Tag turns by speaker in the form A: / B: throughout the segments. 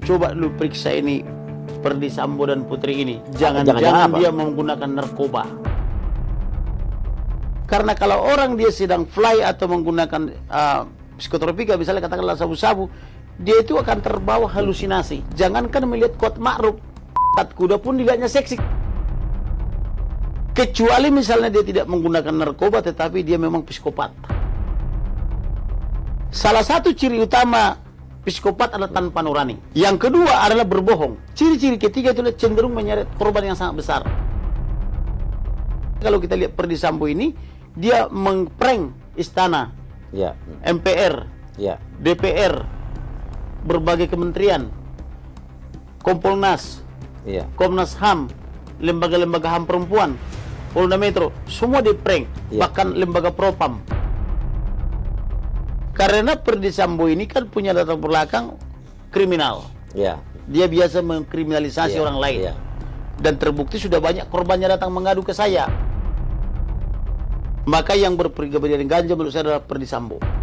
A: Coba lu periksa ini Perdi Sambo dan Putri ini. Jangan-jangan dia menggunakan narkoba. Karena kalau orang dia sedang fly atau menggunakan uh, psikotropika, misalnya katakanlah sabu-sabu, dia itu akan terbawa halusinasi. Jangankan melihat kuat makruf, tat kuda pun dilihatnya seksi. Kecuali misalnya dia tidak menggunakan narkoba, tetapi dia memang psikopat. Salah satu ciri utama Psikopat adalah tanpa nurani. Yang kedua adalah berbohong. Ciri-ciri ketiga itu cenderung menyeret korban yang sangat besar. Kalau kita lihat Perdi Sambo ini, dia mengpreng istana, ya. MPR, ya. DPR, berbagai kementerian, Kompolnas, ya. Komnas HAM, lembaga-lembaga HAM perempuan, Polda Metro, semua diprank, ya. bahkan lembaga Propam. Karena Perdisambo ini kan punya latar belakang kriminal. Ya. Dia biasa mengkriminalisasi ya. orang lain. Ya. Dan terbukti sudah banyak korbannya datang mengadu ke saya. Maka yang dengan ganja menurut saya adalah Perdisambo. Sambo.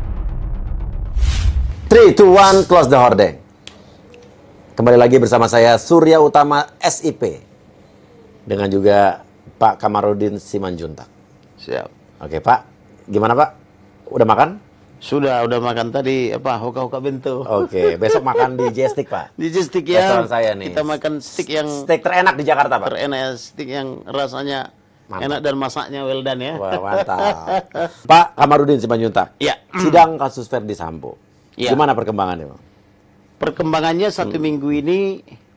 A: 3, 2, 1, close the hoarding. Kembali lagi bersama saya Surya Utama SIP. Dengan juga Pak Kamarudin Simanjuntak. Siap. Oke Pak, gimana Pak? Udah makan? Sudah, udah makan tadi apa hoka-hoka bento. Oke, okay. besok makan di Jestik Pak. Di Jestik ya ya. saya nih. Kita makan stick yang stick terenak di Jakarta, Pak. Terenak stick yang rasanya mantap. enak dan masaknya well done ya. Wah, mantap. Pak Kamarudin Simanjuntak. Ya. Sidang kasus Verdi Sambo. Ya. Gimana perkembangannya, Pak? Perkembangannya satu hmm. minggu ini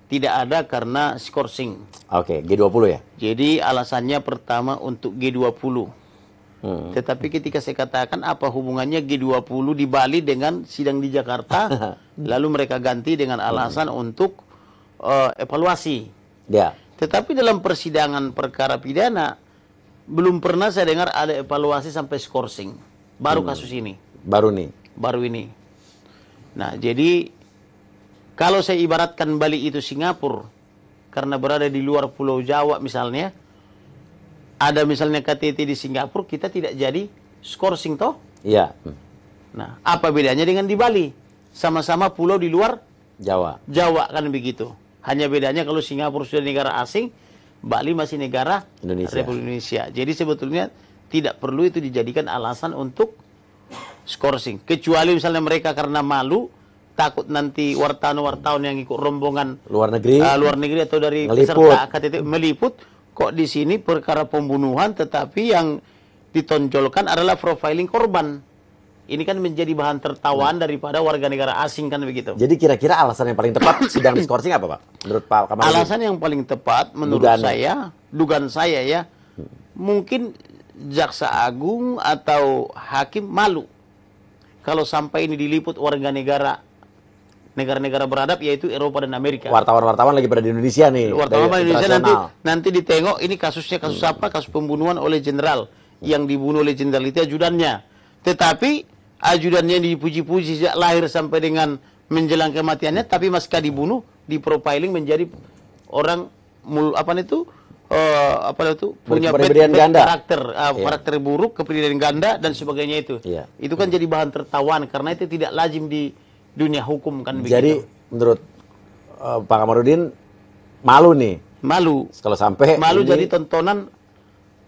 A: tidak ada karena skorsing. Oke, okay, G20 ya. Jadi alasannya pertama untuk G20. Hmm. Tetapi ketika saya katakan apa hubungannya G20 di Bali dengan sidang di Jakarta, lalu mereka ganti dengan alasan hmm. untuk uh, evaluasi. Ya. Tetapi dalam persidangan perkara pidana belum pernah saya dengar ada evaluasi sampai skorsing. Baru hmm. kasus ini. Baru nih. Baru ini. Nah, jadi kalau saya ibaratkan Bali itu Singapura karena berada di luar Pulau Jawa misalnya, ada misalnya KTT di Singapura kita tidak jadi scoring toh?
B: Iya. Nah,
A: apa bedanya dengan di Bali? Sama-sama pulau di luar Jawa. Jawa kan begitu. Hanya bedanya kalau Singapura sudah negara asing, Bali masih negara
B: Indonesia. Republik
A: Indonesia. Jadi sebetulnya tidak perlu itu dijadikan alasan untuk scoring. Kecuali misalnya mereka karena malu, takut nanti wartawan-wartawan yang ikut rombongan
B: luar negeri, uh, luar
A: negeri atau dari peserta KTT meliput, kok di sini perkara pembunuhan tetapi yang ditonjolkan adalah profiling korban. Ini kan menjadi bahan tertawaan nah. daripada warga negara asing kan begitu. Jadi kira-kira alasan yang paling tepat sidang diskorsing apa Pak? Menurut Pak Kamal? Alasan yang paling tepat menurut dugaan. Ya? saya, dugaan saya ya, hmm. mungkin jaksa agung atau hakim malu kalau sampai ini diliput warga negara negara-negara beradab yaitu Eropa dan Amerika. Wartawan-wartawan lagi pada di Indonesia nih. Wartawan di Indonesia nanti nanti ditengok ini kasusnya kasus hmm. apa? Kasus pembunuhan oleh jenderal yang dibunuh oleh jenderal itu ajudannya. Tetapi ajudannya dipuji-puji sejak lahir sampai dengan menjelang kematiannya tapi masih dibunuh di profiling menjadi orang mul apa itu uh, apa itu punya bad, ganda. karakter uh, eh, yeah. karakter buruk kepribadian ganda dan sebagainya itu yeah. itu kan yeah. Hmm. jadi bahan tertawan karena itu tidak lazim di dunia hukum kan begitu. Jadi menurut uh, Pak Kamarudin malu nih. Malu. Kalau sampai malu ini... jadi tontonan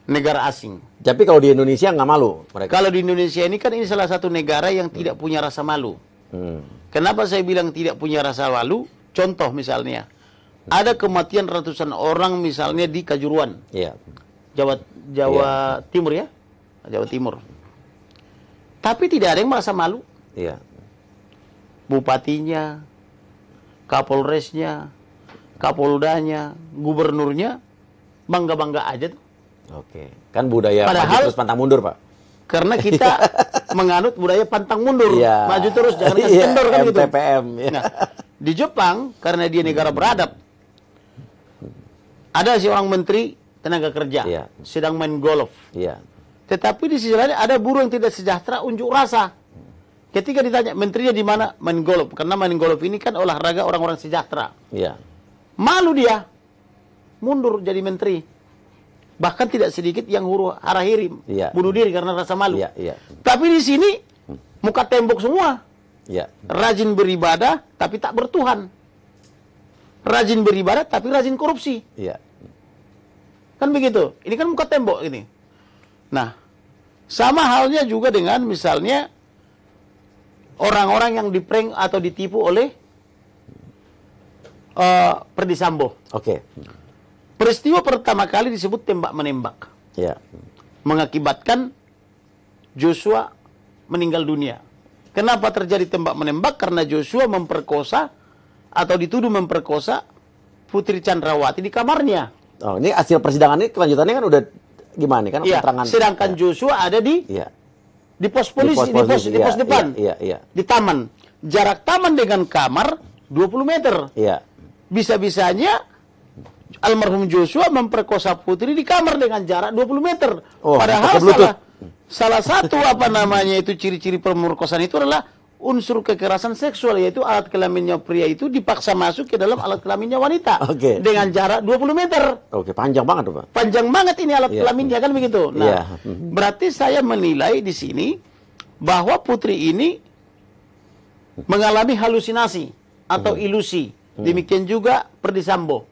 A: negara asing. Tapi kalau di Indonesia nggak malu mereka. Kalau di Indonesia ini kan ini salah satu negara yang hmm. tidak punya rasa malu. Hmm. Kenapa saya bilang tidak punya rasa malu? Contoh misalnya hmm. ada kematian ratusan orang misalnya di Kajuruan. Iya. Jawa Jawa ya. Timur ya. Jawa Timur. Tapi tidak ada yang merasa malu. Iya bupatinya, kapolresnya, kapoldanya, gubernurnya bangga-bangga aja tuh. Oke, kan budaya Padahal, maju terus pantang mundur, Pak. Karena kita iya. menganut budaya pantang mundur, ya. maju terus jangan kasih iya, kendor kan gitu. MTPM. Iya. Nah, di Jepang karena dia negara hmm. beradab, ada si orang menteri tenaga kerja ya. sedang main golf. Ya. Tetapi di sisi lain ada buruh yang tidak sejahtera unjuk rasa. Ketika ditanya menterinya di mana main golf, karena main golf ini kan olahraga orang-orang sejahtera. Iya. Malu dia mundur jadi menteri. Bahkan tidak sedikit yang huru hara hirim ya. bunuh diri karena rasa malu. Ya, ya. Tapi di sini hmm. muka tembok semua. Ya. Rajin beribadah tapi tak bertuhan. Rajin beribadah tapi rajin korupsi. Ya. Kan begitu. Ini kan muka tembok ini. Nah, sama halnya juga dengan misalnya orang-orang yang di prank atau ditipu oleh uh, Perdi Oke. Okay. Peristiwa pertama kali disebut tembak menembak. Ya. Yeah. Mengakibatkan Joshua meninggal dunia. Kenapa terjadi tembak menembak? Karena Joshua memperkosa atau dituduh memperkosa Putri Chandrawati di kamarnya. Oh, ini hasil persidangan ini kelanjutannya kan udah gimana kan Iya. Sedangkan ya. Joshua ada di ya. Di pos polisi, di pos, di pos, polisi, di pos iya, depan. Iya, iya, iya. Di taman. Jarak taman dengan kamar 20 meter. Iya. Bisa-bisanya almarhum Joshua memperkosa putri di kamar dengan jarak 20 meter. Oh, Padahal salah, salah satu apa namanya itu ciri-ciri pemerkosaan itu adalah unsur kekerasan seksual yaitu alat kelaminnya pria itu dipaksa masuk ke dalam alat kelaminnya wanita okay. dengan jarak 20 meter. Oke, okay, panjang banget, Pak. Panjang banget ini alat yeah. kelaminnya kan begitu. Nah, yeah. berarti saya menilai di sini bahwa putri ini mengalami halusinasi atau hmm. ilusi. Hmm. Demikian juga Perdisambo.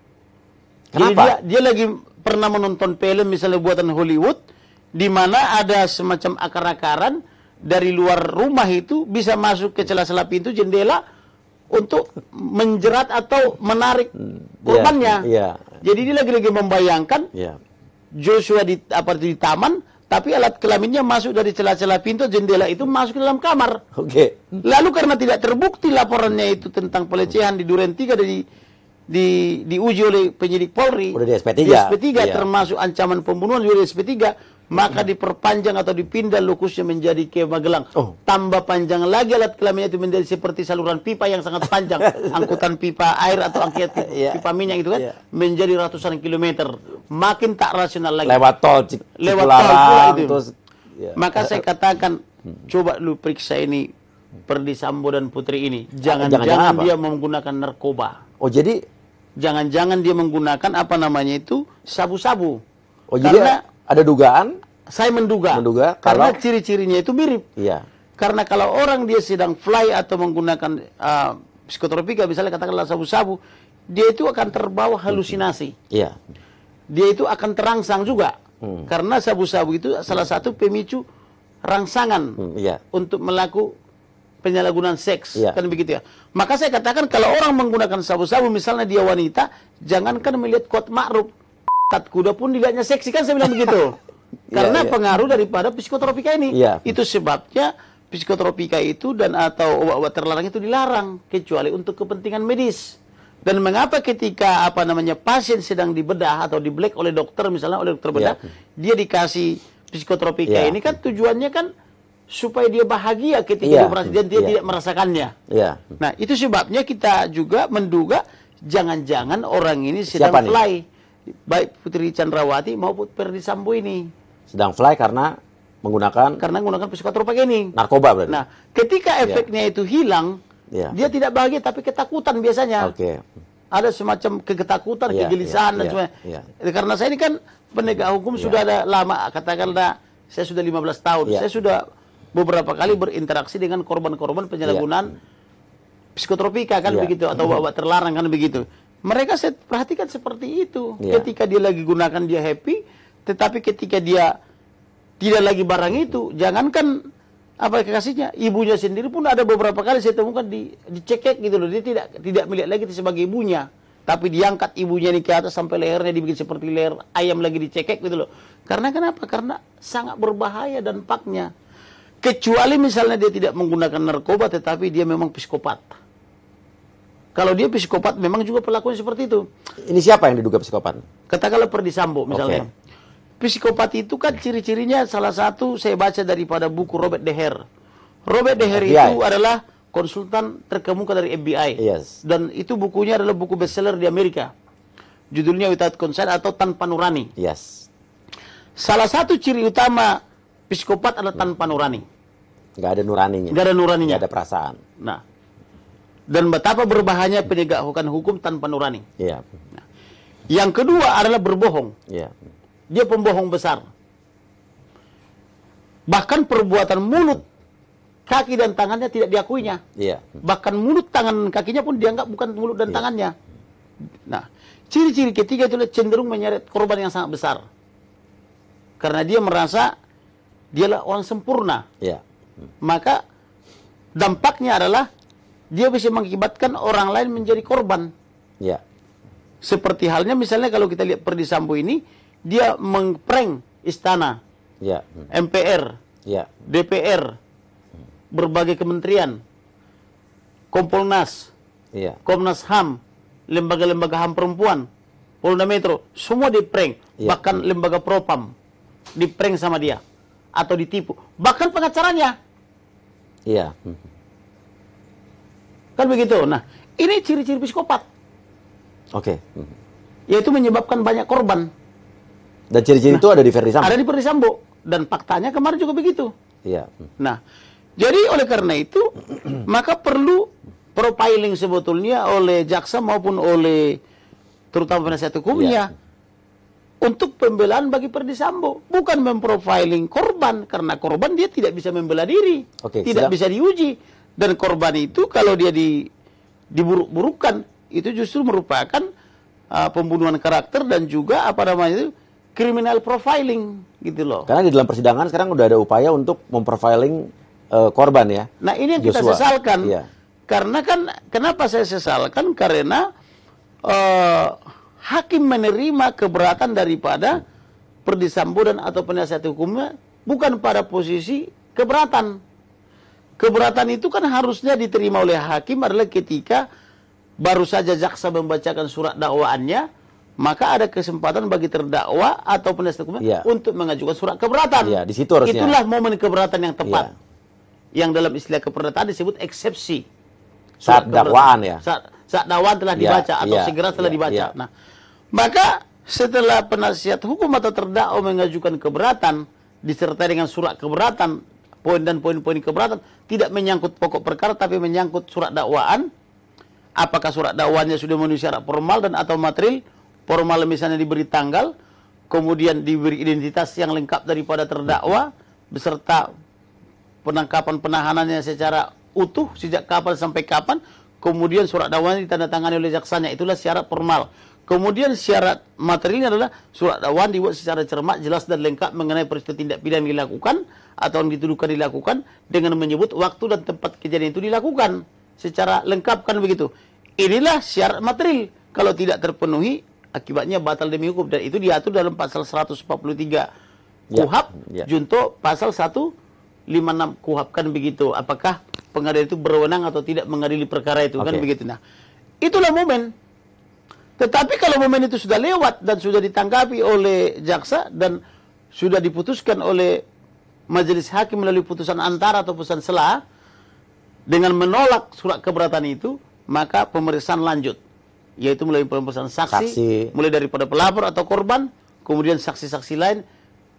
A: Kenapa? Jadi dia, dia lagi pernah menonton film misalnya buatan Hollywood di mana ada semacam akar-akaran dari luar rumah itu bisa masuk ke celah-celah pintu jendela untuk menjerat atau menarik hmm.
B: ya, korbannya. Yeah, yeah.
A: Jadi dia lagi-lagi membayangkan yeah. Joshua di apa di taman, tapi alat kelaminnya masuk dari celah-celah pintu jendela itu masuk ke dalam kamar. Oke. Okay. Lalu karena tidak terbukti laporannya itu tentang pelecehan di Duren Tiga dari di diuji oleh penyidik Polri. di SP3. Di SP3 yeah. termasuk ancaman pembunuhan di SP3 maka diperpanjang atau dipindah lukusnya menjadi ke Magelang. Oh. Tambah panjang lagi alat kelaminnya itu menjadi seperti saluran pipa yang sangat panjang, angkutan pipa air atau angkutan iya. pipa, minyak itu kan yeah. menjadi ratusan kilometer. Makin tak rasional lagi. Lewat tol, lewat tol itu. Iya. Maka saya katakan hmm. coba lu periksa ini Perdi Sambo dan Putri ini. Jangan-jangan dia menggunakan narkoba. Oh, jadi jangan-jangan dia menggunakan apa namanya itu sabu-sabu. Oh, Karena jadi ya? Ada dugaan? Saya menduga. Menduga karena kalau... ciri-cirinya itu mirip. Iya. Karena kalau orang dia sedang fly atau menggunakan uh, psikotropika misalnya katakanlah sabu-sabu, dia itu akan terbawa halusinasi. Iya. Dia itu akan terangsang juga. Hmm. Karena sabu-sabu itu salah satu pemicu rangsangan hmm, iya. untuk melakukan penyalahgunaan seks ya. kan begitu ya maka saya katakan kalau orang menggunakan sabu-sabu misalnya dia wanita jangankan melihat kuat ma'ruf tat kuda pun dilihatnya seksi kan saya bilang begitu. Iya, Karena yeah, yeah. pengaruh daripada psikotropika ini. Yeah. Itu sebabnya psikotropika itu dan atau obat-obat terlarang itu dilarang kecuali untuk kepentingan medis. Dan mengapa ketika apa namanya pasien sedang dibedah atau di black oleh dokter misalnya oleh dokter bedah, yeah. dia dikasih psikotropika yeah. ini kan tujuannya kan supaya dia bahagia ketika yeah. dioperasi dan dia yeah. tidak merasakannya. Yeah. Nah, itu sebabnya kita juga menduga jangan-jangan orang ini sedang Siapa fly. Nih? baik Putri Chandrawati maupun Perdi Sambo ini sedang fly karena menggunakan karena menggunakan psikotropa ini narkoba berarti. Nah, ketika iya. efeknya yeah. itu hilang, yeah. dia tidak bahagia tapi ketakutan biasanya. Oke. Okay. Ada semacam ketakutan, yeah, iya, kegelisahan yeah, dan yeah, semuanya. Yeah. Karena saya ini kan penegak iya, hukum yeah. sudah ada lama, katakanlah saya sudah 15 tahun. Yeah. Saya sudah beberapa kali berinteraksi dengan korban-korban penyalahgunaan yeah. psikotropika kan yeah. begitu atau obat terlarang kan begitu. Mereka saya perhatikan seperti itu. Yeah. Ketika dia lagi gunakan dia happy, tetapi ketika dia tidak lagi barang itu, jangankan apa kekasihnya, ibunya sendiri pun ada beberapa kali saya temukan di dicekek gitu loh. Dia tidak tidak melihat lagi itu sebagai ibunya, tapi diangkat ibunya ini ke atas sampai lehernya dibikin seperti leher ayam lagi dicekek gitu loh. Karena kenapa? Karena sangat berbahaya dampaknya. Kecuali misalnya dia tidak menggunakan narkoba tetapi dia memang psikopat kalau dia psikopat memang juga pelakunya seperti itu. Ini siapa yang diduga psikopat? Katakanlah Perdisambo misalnya. Okay. Psikopat itu kan ciri-cirinya salah satu saya baca daripada buku Robert Deher. Robert Deher FBI. itu adalah konsultan terkemuka dari FBI. Yes. Dan itu bukunya adalah buku bestseller di Amerika. Judulnya Without Consent atau Tanpa Nurani. Yes. Salah satu ciri utama psikopat adalah hmm. tanpa nurani. Gak ada nuraninya. Gak ada nuraninya. Gak ada perasaan. Nah, dan betapa berbahayanya penegakan hukum tanpa nurani.
B: Ya. Nah,
A: yang kedua adalah berbohong. Ya. Dia pembohong besar. Bahkan perbuatan mulut, kaki dan tangannya tidak diakuinya. Ya. Bahkan mulut, tangan, kakinya pun dianggap bukan mulut dan ya. tangannya. Nah, ciri-ciri ketiga itu cenderung menyeret korban yang sangat besar. Karena dia merasa dialah orang sempurna. Ya. Maka dampaknya adalah dia bisa mengakibatkan orang lain menjadi korban. Ya. Seperti halnya misalnya kalau kita lihat Perdi Sambo ini, dia mengpreng istana, ya. MPR, ya. DPR, berbagai kementerian, Kompolnas, ya. Komnas HAM, lembaga-lembaga HAM perempuan, Polda Metro, semua dipreng, ya. bahkan lembaga Propam dipreng sama dia atau ditipu, bahkan pengacaranya. Iya. Kan begitu. Nah, ini ciri-ciri psikopat. Oke. Okay. Yaitu menyebabkan banyak korban.
B: Dan ciri-ciri nah, itu ada di Ferdi Sambo. Ada
A: di Ferdi Sambo dan faktanya kemarin juga begitu. Iya. Nah, jadi oleh karena itu maka perlu profiling sebetulnya oleh jaksa maupun oleh terutama penasihat hukumnya. Iya. untuk pembelaan bagi Perdi Sambo, bukan memprofiling korban karena korban dia tidak bisa membela diri, Oke, tidak sedang, bisa diuji. Dan korban itu kalau dia di, diburuk-burukkan, itu justru merupakan uh, pembunuhan karakter dan juga apa namanya itu kriminal profiling gitu loh. Karena di dalam persidangan sekarang sudah ada upaya untuk memprofiling uh, korban ya. Nah ini yang Joshua. kita sesalkan. Iya. Karena kan kenapa saya sesalkan karena uh, hakim menerima keberatan daripada hmm. Perdisambo dan atau penasihat hukumnya bukan pada posisi keberatan. Keberatan itu kan harusnya diterima oleh hakim adalah ketika baru saja jaksa membacakan surat dakwaannya, maka ada kesempatan bagi terdakwa atau penasihat hukum ya. untuk mengajukan surat keberatan. Ya, di situ harusnya. Itulah momen keberatan yang tepat. Ya. Yang dalam istilah keberatan disebut eksepsi.
B: Surat saat dakwaan ya.
A: Saat, saat dakwaan telah ya, dibaca atau ya, segera telah ya, dibaca. Ya. Nah, maka setelah penasihat hukum atau terdakwa mengajukan keberatan disertai dengan surat keberatan poin dan poin-poin keberatan tidak menyangkut pokok perkara tapi menyangkut surat dakwaan apakah surat dakwaannya sudah memenuhi syarat formal dan atau material formal misalnya diberi tanggal kemudian diberi identitas yang lengkap daripada terdakwa beserta penangkapan penahanannya secara utuh sejak kapan sampai kapan kemudian surat dakwaan ditandatangani oleh jaksanya itulah syarat formal Kemudian syarat materialnya adalah surat dakwaan dibuat secara cermat, jelas dan lengkap mengenai peristiwa tindak pidana yang dilakukan atau yang dituduhkan dilakukan dengan menyebut waktu dan tempat kejadian itu dilakukan secara lengkap kan begitu. Inilah syarat material. Kalau tidak terpenuhi, akibatnya batal demi hukum dan itu diatur dalam pasal 143 KUHAP ya, ya. junto pasal 156 KUHAP kan begitu. Apakah pengadilan itu berwenang atau tidak mengadili perkara itu okay. kan begitu. Nah, itulah momen tetapi kalau momen itu sudah lewat dan sudah ditanggapi oleh jaksa dan sudah diputuskan oleh majelis hakim melalui putusan antara atau putusan sela dengan menolak surat keberatan itu, maka pemeriksaan lanjut yaitu mulai pemeriksaan saksi, saksi, mulai daripada pelapor atau korban, kemudian saksi-saksi lain,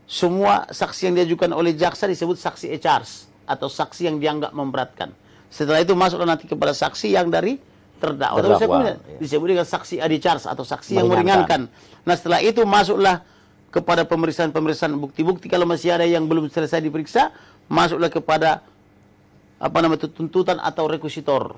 A: semua saksi yang diajukan oleh jaksa disebut saksi e atau saksi yang dianggap memberatkan. Setelah itu masuklah nanti kepada saksi yang dari terdakwa. terdakwa disebut dengan saksi adi charge atau saksi yang meringankan. Nah setelah itu masuklah kepada pemeriksaan-pemeriksaan bukti-bukti kalau masih ada yang belum selesai diperiksa masuklah kepada apa nama itu tuntutan atau rekusitor.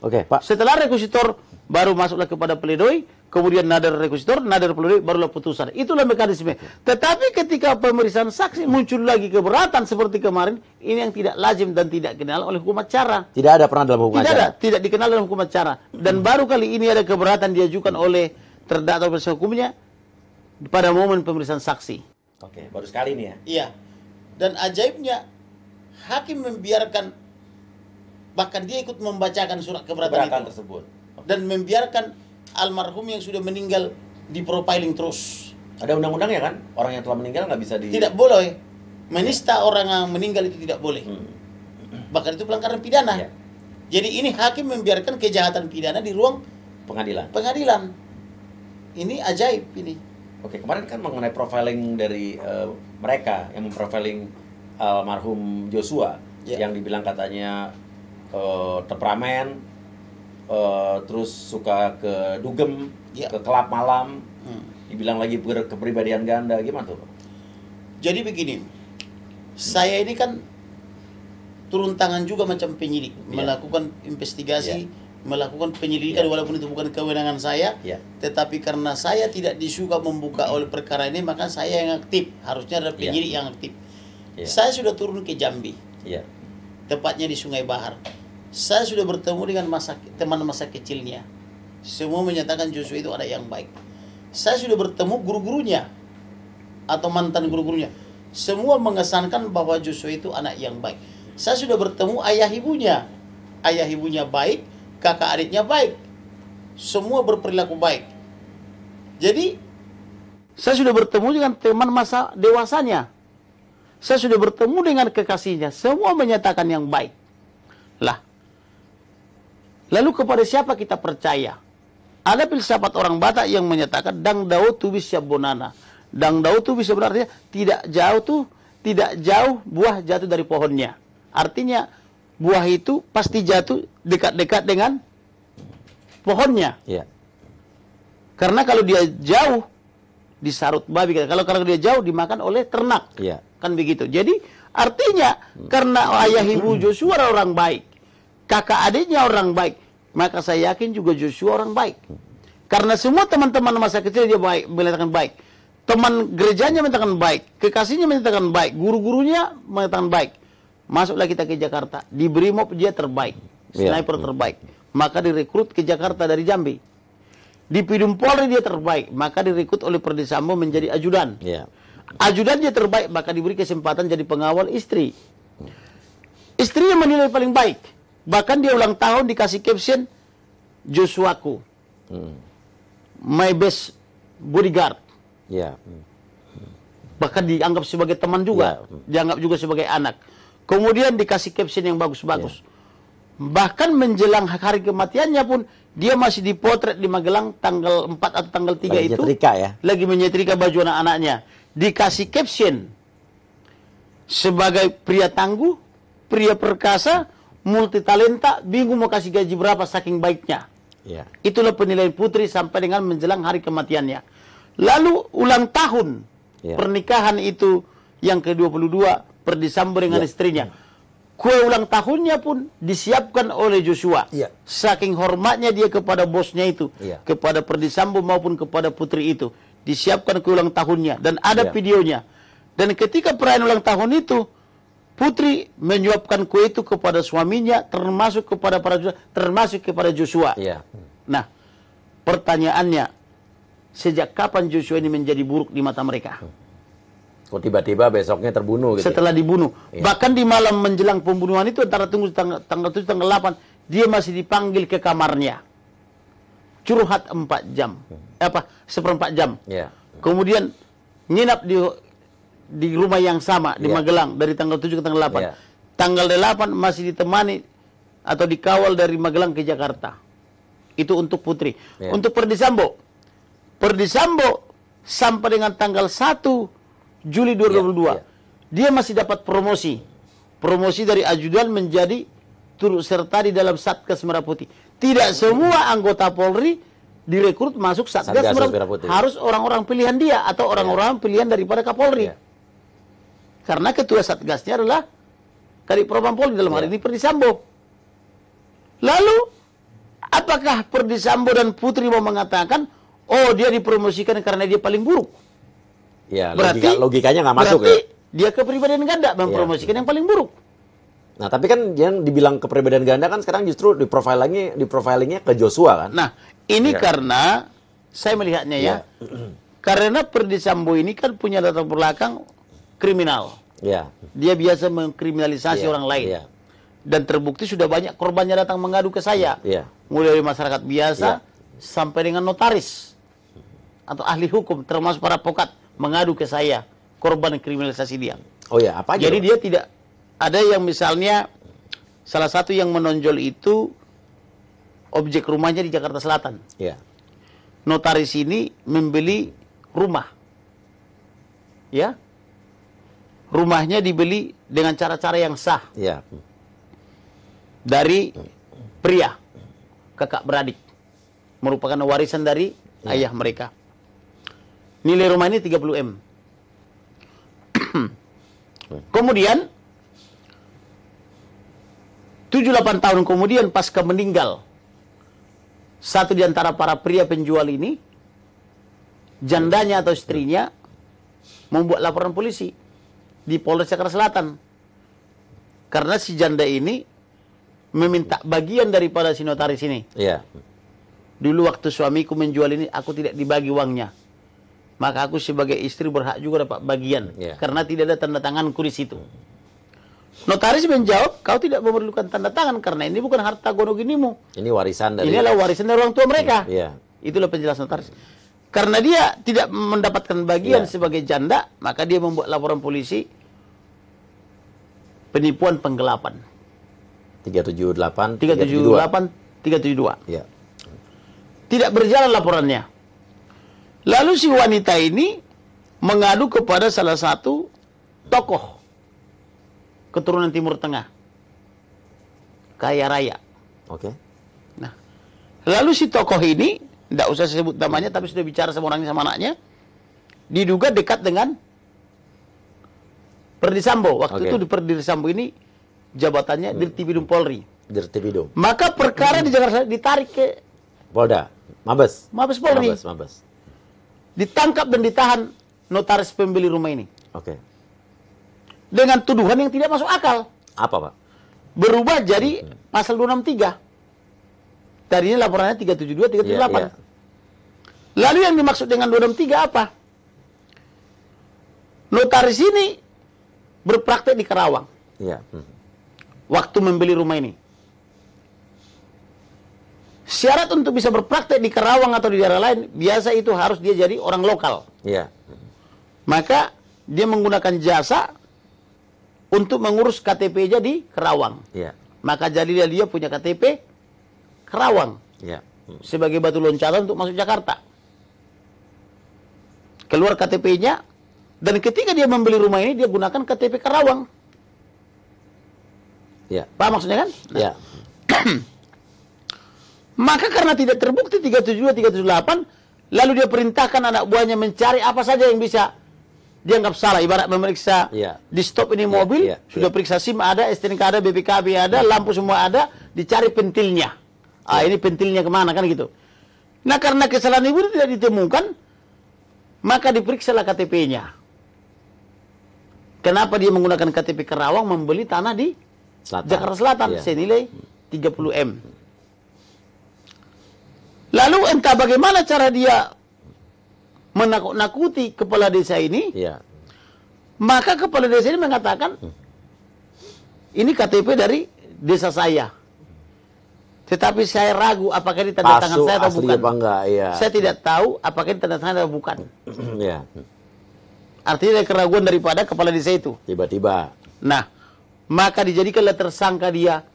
A: Oke, okay, Pak. Setelah rekusitor baru masuklah kepada pledoi, kemudian nadar rekusitor, nadar pledoi barulah putusan. Itulah mekanisme. Tetapi ketika pemeriksaan saksi muncul lagi keberatan seperti kemarin, ini yang tidak lazim dan tidak dikenal oleh hukum acara. Tidak ada pernah dalam hukum tidak acara. Tidak ada, tidak dikenal dalam hukum acara. Dan hmm. baru kali ini ada keberatan diajukan oleh terdakwa atau hukumnya pada momen pemeriksaan saksi. Oke, baru sekali ini ya. Iya. Dan ajaibnya hakim membiarkan bahkan dia ikut membacakan surat keberatan, keberatan itu. tersebut dan membiarkan almarhum yang sudah meninggal di profiling terus. Ada undang-undang ya kan? Orang yang telah meninggal nggak bisa di Tidak boleh. Menista orang yang meninggal itu tidak boleh. Hmm. Bahkan itu pelanggaran pidana. Ya. Jadi ini hakim membiarkan kejahatan pidana di ruang pengadilan. Pengadilan. Ini ajaib ini. Oke, kemarin kan mengenai profiling dari uh, mereka yang memprofiling almarhum Joshua yeah. yang dibilang katanya uh, eh, temperamen, uh, eh, terus suka ke dugem, yeah. ke kelap malam, hmm. dibilang lagi berkepribadian ganda, gimana tuh? Jadi begini, saya ini kan turun tangan juga macam penyidik yeah. melakukan investigasi. Yeah melakukan penyelidikan ya. walaupun itu bukan kewenangan saya ya. tetapi karena saya tidak disuka membuka oleh perkara ini maka saya yang aktif harusnya ada ya. penyidik ya. yang aktif ya. saya sudah turun ke Jambi ya. tepatnya di Sungai Bahar saya sudah bertemu dengan masa teman masa kecilnya semua menyatakan Joshua itu ada yang baik saya sudah bertemu guru-gurunya atau mantan guru-gurunya semua mengesankan bahwa Joshua itu anak yang baik saya sudah bertemu ayah ibunya ayah ibunya baik kakak adiknya baik. Semua berperilaku baik. Jadi saya sudah bertemu dengan teman masa dewasanya. Saya sudah bertemu dengan kekasihnya. Semua menyatakan yang baik. Lah. Lalu kepada siapa kita percaya? Ada filsafat orang Batak yang menyatakan dang dao tu bisa bonana. Dang dao tu bisa berarti tidak jauh tuh, tidak jauh buah jatuh dari pohonnya. Artinya buah itu pasti jatuh dekat-dekat dengan pohonnya. Iya. Karena kalau dia jauh disarut babi, kalau kalau dia jauh dimakan oleh ternak. Iya. Kan begitu. Jadi artinya hmm. karena ayah ibu Joshua orang baik, kakak adiknya orang baik, maka saya yakin juga Joshua orang baik. Karena semua teman-teman masa kecil dia baik, mengatakan baik. Teman gerejanya mengatakan baik, kekasihnya mengatakan baik, guru-gurunya mengatakan baik masuklah kita ke Jakarta di Brimob dia terbaik iya. sniper yeah. terbaik maka direkrut ke Jakarta dari Jambi di Pidum Polri dia terbaik maka direkrut oleh Perdisambo menjadi ajudan yeah. ajudan dia terbaik maka diberi kesempatan jadi pengawal istri Istri istrinya menilai paling baik bahkan dia ulang tahun dikasih caption Joshuaku hmm. my best bodyguard yeah. bahkan dianggap sebagai teman juga yeah. dianggap juga sebagai anak Kemudian dikasih caption yang bagus-bagus. Yeah. Bahkan menjelang hari kematiannya pun dia masih dipotret di Magelang tanggal 4 atau tanggal 3 lagi itu. Nyetrika, ya. Lagi menyetrika baju anak-anaknya. Dikasih caption sebagai pria tangguh, pria perkasa, multi talenta, bingung mau kasih gaji berapa saking baiknya. Yeah. Itulah penilaian putri sampai dengan menjelang hari kematiannya. Lalu ulang tahun yeah. pernikahan itu yang ke-22 Perdisambo dengan ya. istrinya. Ya. Kue ulang tahunnya pun disiapkan oleh Joshua. Ya. Saking hormatnya dia kepada bosnya itu, ya. kepada Perdisambo maupun kepada putri itu, disiapkan kue ulang tahunnya dan ada ya. videonya. Dan ketika perayaan ulang tahun itu, Putri menyuapkan kue itu kepada suaminya, termasuk kepada para termasuk kepada Joshua. Ya. Nah, pertanyaannya, sejak kapan Joshua ini menjadi buruk di mata mereka? Hmm. Kok oh, tiba-tiba besoknya terbunuh gitu. Ya? Setelah dibunuh. Ya. Bahkan di malam menjelang pembunuhan itu antara tunggu tanggal, tanggal 7 tanggal 8 dia masih dipanggil ke kamarnya. Curhat 4 jam. Hmm. Apa? seperempat jam. Ya. Kemudian nginap di di rumah yang sama di ya. Magelang dari tanggal 7 ke tanggal 8. Ya. Tanggal 8 masih ditemani atau dikawal dari Magelang ke Jakarta. Itu untuk Putri. Ya. Untuk Perdisambo. Perdisambo sampai dengan tanggal 1 Juli 2022. Ya, ya. Dia masih dapat promosi. Promosi dari ajudan menjadi turut serta di dalam Satgas Merah Putih. Tidak semua anggota Polri direkrut masuk Satgas, Merah, Putih. Harus orang-orang pilihan dia atau iya. orang-orang ya. pilihan daripada Kapolri. Ya. Karena ketua Satgasnya adalah dari Propam Polri dalam hal hari iya. ini Perdisambo. Lalu apakah Perdisambo dan Putri mau mengatakan oh dia dipromosikan karena dia paling buruk?
B: Ya, berarti logika,
A: logikanya nggak masuk berarti ya. Dia kepribadian ganda mempromosikan iya. ya. yang paling buruk. Nah, tapi kan yang dibilang kepribadian ganda kan sekarang justru di profilingnya di profilingnya ke Joshua kan. Nah, ini ya. karena saya melihatnya ya. ya. Karena Perdisambo ini kan punya latar belakang kriminal. Ya. Dia biasa mengkriminalisasi ya. orang lain. Ya. Dan terbukti sudah banyak korbannya datang mengadu ke saya. Ya. Mulai dari masyarakat biasa ya. sampai dengan notaris atau ahli hukum termasuk para pokat mengadu ke saya korban kriminalisasi dia.
B: Oh ya, apa aja? Jadi loh?
A: dia tidak ada yang misalnya salah satu yang menonjol itu objek rumahnya di Jakarta Selatan. Ya. Notaris ini membeli rumah. Ya. Rumahnya dibeli dengan cara-cara yang sah. Ya. Dari pria kakak beradik merupakan warisan dari ya. ayah mereka. Nilai rumah ini 30 M. kemudian 78 tahun kemudian pasca meninggal satu di antara para pria penjual ini jandanya atau istrinya membuat laporan polisi di Polres Jakarta Selatan karena si janda ini meminta bagian daripada si notaris ini. Iya. Dulu waktu suamiku menjual ini aku tidak dibagi uangnya maka aku sebagai istri berhak juga dapat bagian yeah. karena tidak ada tanda tanganku di situ. Notaris menjawab, kau tidak memerlukan tanda tangan karena ini bukan harta gonoginimu.
B: Ini warisan dari Ini adalah warisan
A: dari orang tua mereka. Yeah. Ya. Itulah penjelasan notaris. Karena dia tidak mendapatkan bagian yeah. sebagai janda, maka dia membuat laporan polisi penipuan penggelapan.
B: 378 378
A: 372. tujuh dua. Ya. Tidak berjalan laporannya. Lalu si wanita ini mengadu kepada salah satu tokoh keturunan Timur Tengah. Kaya raya.
B: Oke. Okay. Nah,
A: lalu si tokoh ini, tidak usah saya sebut namanya, tapi sudah bicara sama orangnya sama anaknya, diduga dekat dengan Perdisambo. Waktu okay. itu di Perdisambo ini jabatannya hmm. Dirtibidum Polri. Dirtibidum. Maka perkara di Jakarta ditarik ke Polda, Mabes. Mabes Polri. Mabes, Mabes ditangkap dan ditahan notaris pembeli rumah ini. Oke. Okay. Dengan tuduhan yang tidak masuk akal. Apa, Pak? Berubah jadi hmm. pasal 263. Tadinya laporannya 372, 378. Yeah, yeah. Lalu yang dimaksud dengan 263 apa? Notaris ini berpraktek di Karawang. Yeah. Hmm. Waktu membeli rumah ini. Syarat untuk bisa berpraktek di Karawang atau di daerah lain, biasa itu harus dia jadi orang lokal. ya. Maka dia menggunakan jasa untuk mengurus ktp jadi Kerawang. Karawang. ya. Maka jadi dia punya KTP Karawang. ya. Sebagai batu loncatan untuk masuk Jakarta. Keluar KTP-nya dan ketika dia membeli rumah ini dia gunakan KTP Karawang. ya. Paham maksudnya kan?
B: Iya. Ya.
A: Maka karena tidak terbukti 372, 378, lalu dia perintahkan anak buahnya mencari apa saja yang bisa dianggap salah. Ibarat memeriksa yeah. di stop ini iya, mobil, yeah, yeah, sudah iya. periksa SIM ada, STNK ada, BPKB ada, iya. lampu semua ada, dicari pentilnya. Ah ini pentilnya kemana kan gitu. Nah karena kesalahan ibu tidak ditemukan, maka diperiksalah KTP-nya. Kenapa dia menggunakan KTP Kerawang membeli tanah di Selatan. Jakarta Selatan? senilai senilai 30 M. Lalu entah bagaimana cara dia menakut-nakuti kepala desa ini. Ya. Maka kepala desa ini mengatakan, ini KTP dari desa saya. Tetapi saya ragu apakah ini tanda tangan saya atau bukan.
B: Bangga, iya. Saya tidak
A: tahu apakah ini tanda tangan atau bukan. ya. Artinya ada keraguan daripada kepala desa itu. Tiba-tiba. Nah, maka dijadikanlah tersangka dia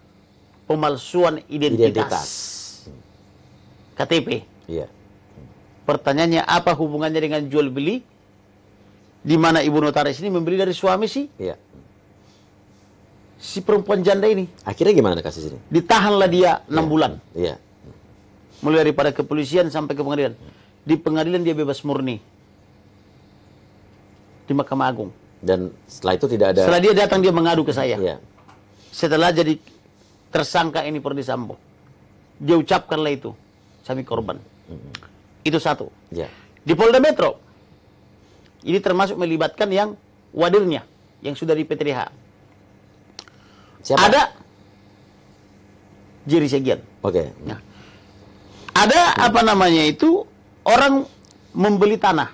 A: pemalsuan identitas. identitas. KTP. Iya. Pertanyaannya apa hubungannya dengan jual beli? Di mana ibu notaris ini membeli dari suami sih? Iya. Si perempuan janda ini. Akhirnya gimana kasus ini? Ditahanlah dia enam ya. bulan. Iya. Mulai daripada kepolisian sampai ke pengadilan. Di pengadilan dia bebas murni. Di Mahkamah Agung.
B: Dan setelah itu tidak ada. Setelah dia
A: datang dia mengadu ke saya. Iya. Setelah jadi tersangka ini Perdisambo. Dia ucapkanlah itu sapi korban. Hmm. Itu satu. Yeah. Di Polda Metro, ini termasuk melibatkan yang wadirnya, yang sudah di PTDH. Siapa? Ada Jiri Segian. Oke. Okay. Ya. Nah, ada hmm. apa namanya itu orang membeli tanah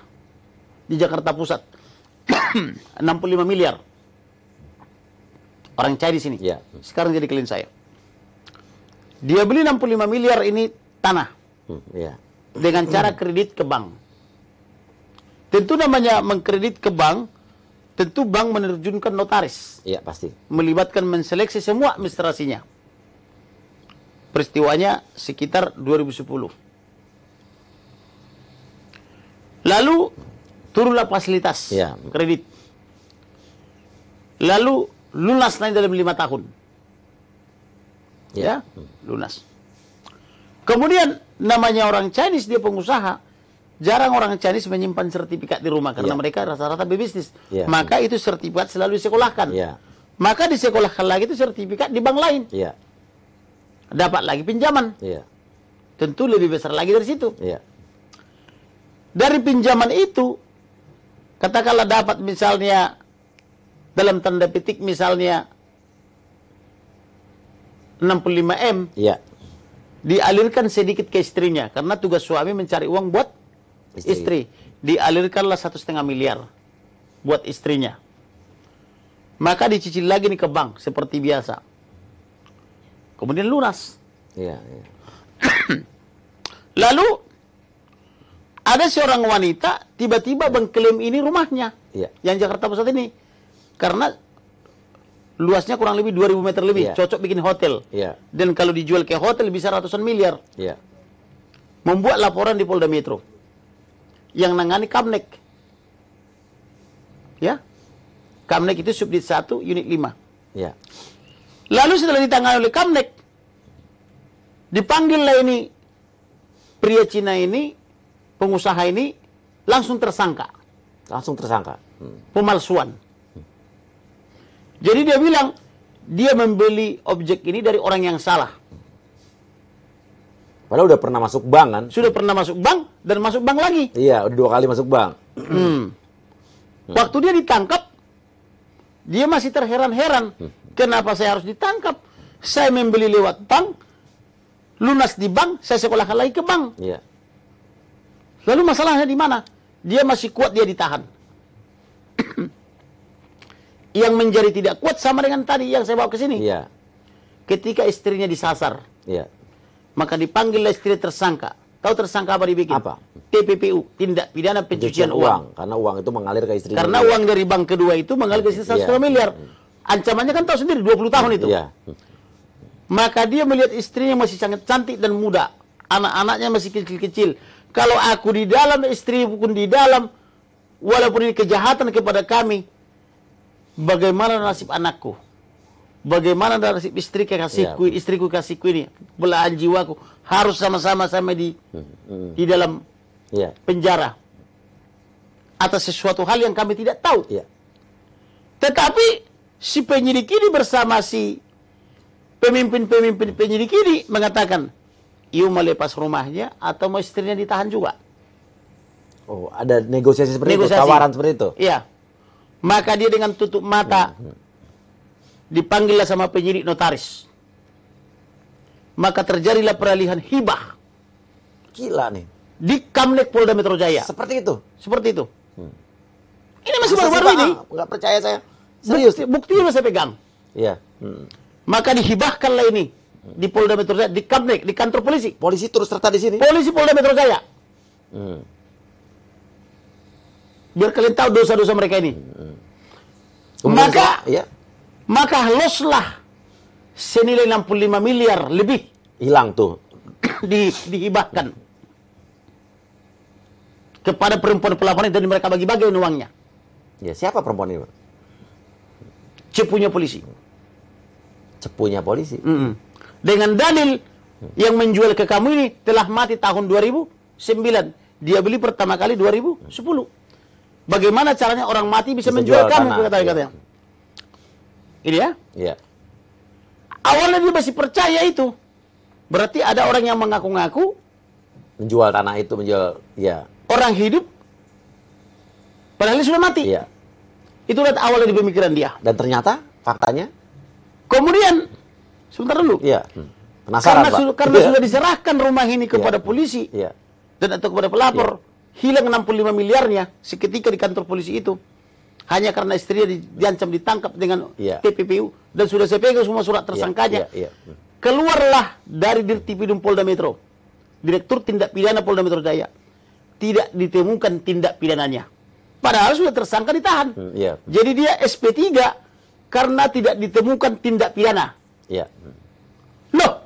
A: di Jakarta Pusat 65 miliar. Orang cari sini. Yeah. Sekarang jadi klien saya. Dia beli 65 miliar ini tanah yeah. dengan cara hmm. kredit ke bank. Tentu namanya mengkredit ke bank, tentu bank menerjunkan notaris. Iya, pasti. Melibatkan menseleksi semua administrasinya. Peristiwanya sekitar 2010. Lalu turunlah fasilitas ya. kredit. Lalu lunas naik dalam lima tahun. Ya, ya lunas. Kemudian namanya orang Chinese dia pengusaha jarang orang Chinese menyimpan sertifikat di rumah karena yeah. mereka rata-rata berbisnis yeah. maka itu sertifikat selalu disekolahkan yeah. maka disekolahkan lagi itu sertifikat di bank lain yeah. dapat lagi pinjaman yeah. tentu lebih besar lagi dari situ yeah. dari pinjaman itu katakanlah dapat misalnya dalam tanda petik misalnya 65 m yeah dialirkan sedikit ke istrinya karena tugas suami mencari uang buat istri, istri. dialirkanlah satu setengah miliar buat istrinya maka dicicil lagi nih ke bank seperti biasa kemudian lunas ya, ya. lalu ada seorang wanita tiba-tiba mengklaim ini rumahnya ya. yang Jakarta Pusat ini karena luasnya kurang lebih 2000 meter lebih, yeah. cocok bikin hotel. Yeah. Dan kalau dijual ke hotel bisa ratusan miliar. Yeah. Membuat laporan di Polda Metro. Yang nangani Kamnek. Ya. Kamnek itu subdit 1 unit 5. yeah. Lalu setelah ditangani oleh Kamnek, dipanggil lah ini pria Cina ini, pengusaha ini langsung tersangka. Langsung tersangka. Hmm. Pemalsuan. Jadi dia bilang, dia membeli objek ini dari orang yang salah. Padahal udah pernah masuk bank kan? Sudah pernah masuk bank dan masuk bank lagi. Iya, udah dua kali masuk bank. Hmm. hmm. Waktu dia ditangkap, dia masih terheran-heran. Hmm. Kenapa saya harus ditangkap? Saya membeli lewat bank, lunas di bank, saya sekolahkan lagi ke bank. Iya. Lalu masalahnya di mana? Dia masih kuat, dia ditahan yang menjadi tidak kuat sama dengan tadi yang saya bawa ke sini. Ya. Ketika istrinya disasar, ya. maka dipanggil istri tersangka. Tahu tersangka apa dibikin? Apa? TPPU, tindak pidana pencucian uang. uang.
B: Karena uang itu mengalir ke istri. Karena uang
A: dari bank kedua itu mengalir ke istri 100 ya. miliar. Hmm. Ancamannya kan tahu sendiri 20 tahun itu. Ya. Maka dia melihat istrinya masih sangat cantik dan muda. Anak-anaknya masih kecil-kecil. Kalau aku di dalam, istri pun di dalam, walaupun ini kejahatan kepada kami, bagaimana nasib anakku? Bagaimana nasib istri kasihku, yeah. istriku kasihku ini, belahan jiwaku harus sama-sama sama di
B: hmm, hmm. di dalam yeah.
A: penjara atas sesuatu hal yang kami tidak tahu. Yeah. Tetapi si penyidik ini bersama si pemimpin-pemimpin penyidik ini mengatakan, "Iu melepas rumahnya atau mau istrinya ditahan juga."
B: Oh, ada negosiasi seperti negosiasi. itu, tawaran seperti itu.
A: Iya. Maka dia dengan tutup mata dipanggillah sama penyidik notaris. Maka terjadilah peralihan hibah. Gila nih. Di Kamnek Polda Metro Jaya. Seperti itu. Seperti itu. Hmm. Ini masih baru-baru ini. Enggak ah, percaya saya. Serius. Bukti, yang saya pegang.
B: Iya. Hmm.
A: Maka dihibahkanlah ini di Polda Metro Jaya, di Kamlek, di kantor polisi. Polisi terus serta di sini. Polisi Polda Metro Jaya. Hmm biar kalian tahu dosa-dosa mereka ini. Hmm. maka ya. maka loslah senilai 65 miliar lebih hilang tuh di, dihibahkan kepada perempuan pelapor dan mereka bagi-bagi uangnya. Ya, siapa perempuan itu? Cepunya polisi.
B: Cepunya polisi. Mm -mm.
A: Dengan dalil yang menjual ke kamu ini telah mati tahun 2009. Dia beli pertama kali 2010. Bagaimana caranya orang mati bisa, bisa menjual kamu? Kata-katanya. Ini ya? Iya. Awalnya dia masih percaya itu. Berarti ada orang yang mengaku-ngaku
B: menjual tanah itu menjual ya.
A: Orang hidup padahal dia sudah mati. Iya. Itulah awalnya di pemikiran dia. Dan ternyata faktanya kemudian sebentar dulu.
B: Iya. Hmm. Penasaran, karena, Pak. Su karena iya. sudah
A: diserahkan rumah ini kepada iya. polisi. Iya. Dan atau kepada pelapor. iya hilang 65 miliarnya seketika di kantor polisi itu hanya karena istrinya di, diancam ditangkap dengan yeah. TPPU dan sudah saya pegang semua surat iya, tersangkanya. Yeah, yeah, yeah. Keluarlah dari Dirtipidum Polda Metro, Direktur Tindak Pidana Polda Metro Jaya. Tidak ditemukan tindak pidananya. Padahal sudah tersangka ditahan. Mm, yeah. Jadi dia SP3 karena tidak ditemukan tindak pidana. Yeah. Loh,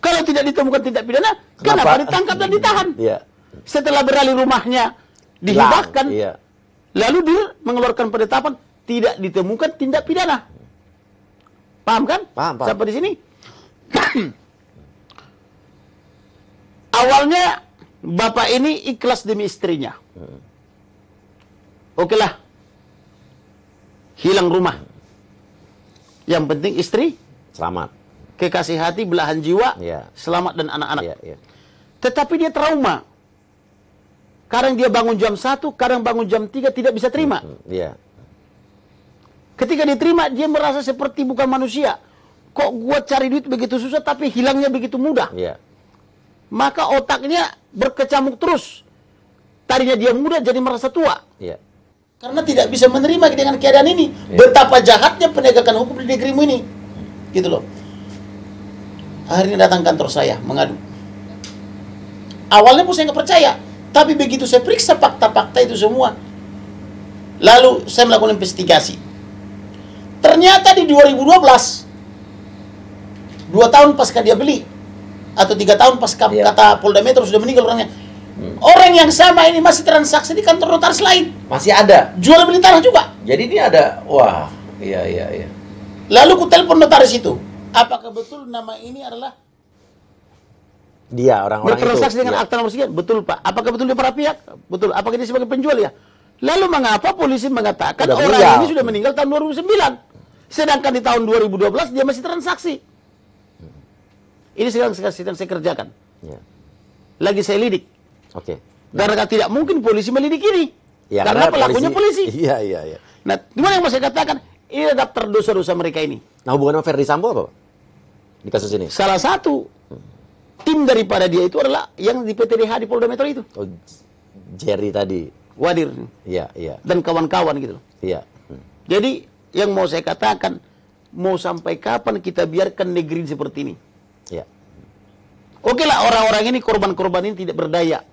A: kalau tidak ditemukan tindak pidana, kenapa, kenapa ditangkap dan ditahan? Yeah. Setelah beralih rumahnya dihibahkan, iya. lalu dia mengeluarkan penetapan tidak ditemukan tindak pidana. Paham kan? Paham, paham. Sampai di sini. Awalnya bapak ini ikhlas demi istrinya. Hmm. Oke lah. Hilang rumah. Yang penting istri selamat. Kekasih hati, belahan jiwa, yeah. selamat dan anak-anak. Yeah, yeah. Tetapi dia trauma. Kadang dia bangun jam 1, kadang bangun jam 3 tidak bisa terima. Hmm, hmm, iya. Ketika diterima dia merasa seperti bukan manusia. Kok gue cari duit begitu susah tapi hilangnya begitu mudah. Iya. Maka otaknya berkecamuk terus. Tadinya dia muda jadi merasa tua. Iya. Karena tidak bisa menerima dengan keadaan ini. yeah. Betapa jahatnya penegakan hukum di negerimu ini. Gitu loh. Akhirnya datang kantor saya mengadu. Awalnya pun saya nggak percaya. Tapi begitu saya periksa fakta-fakta itu semua, lalu saya melakukan investigasi. Ternyata di 2012, dua tahun pasca dia beli, atau tiga tahun pasca iya. yeah. kata Polda Metro sudah meninggal orangnya, Hmm. Orang yang sama ini masih transaksi di kantor notaris lain. Masih ada. Jual beli tanah juga. Jadi ini ada,
B: wah, iya iya iya.
A: Lalu ku telepon notaris itu. Apakah betul nama ini adalah
B: dia orang-orang bertransaksi dengan ya.
A: akta nomor sekian betul pak apakah betul dia para pihak betul apakah dia sebagai penjual ya lalu mengapa polisi mengatakan sudah orang meninggal. ini sudah meninggal tahun 2009 sedangkan di tahun 2012 dia masih transaksi ini sekarang sedang saya kerjakan ya. lagi saya lidik
B: oke okay. Ya. karena nah.
A: tidak mungkin polisi melidik ini ya, karena, karena pelakunya polisi, iya iya iya nah gimana yang mau saya katakan ini daftar dosa-dosa mereka ini nah hubungan sama Ferdi Sambo apa pak di kasus ini salah satu hmm tim daripada dia itu adalah yang di PTDH di Polda Metro itu.
B: Oh, Jerry tadi. Wadir. Iya, iya.
A: Dan kawan-kawan gitu. Iya. Hmm. Jadi yang mau saya katakan, mau sampai kapan kita biarkan negeri seperti ini? Iya. Oke lah orang-orang ini korban-korban ini tidak berdaya.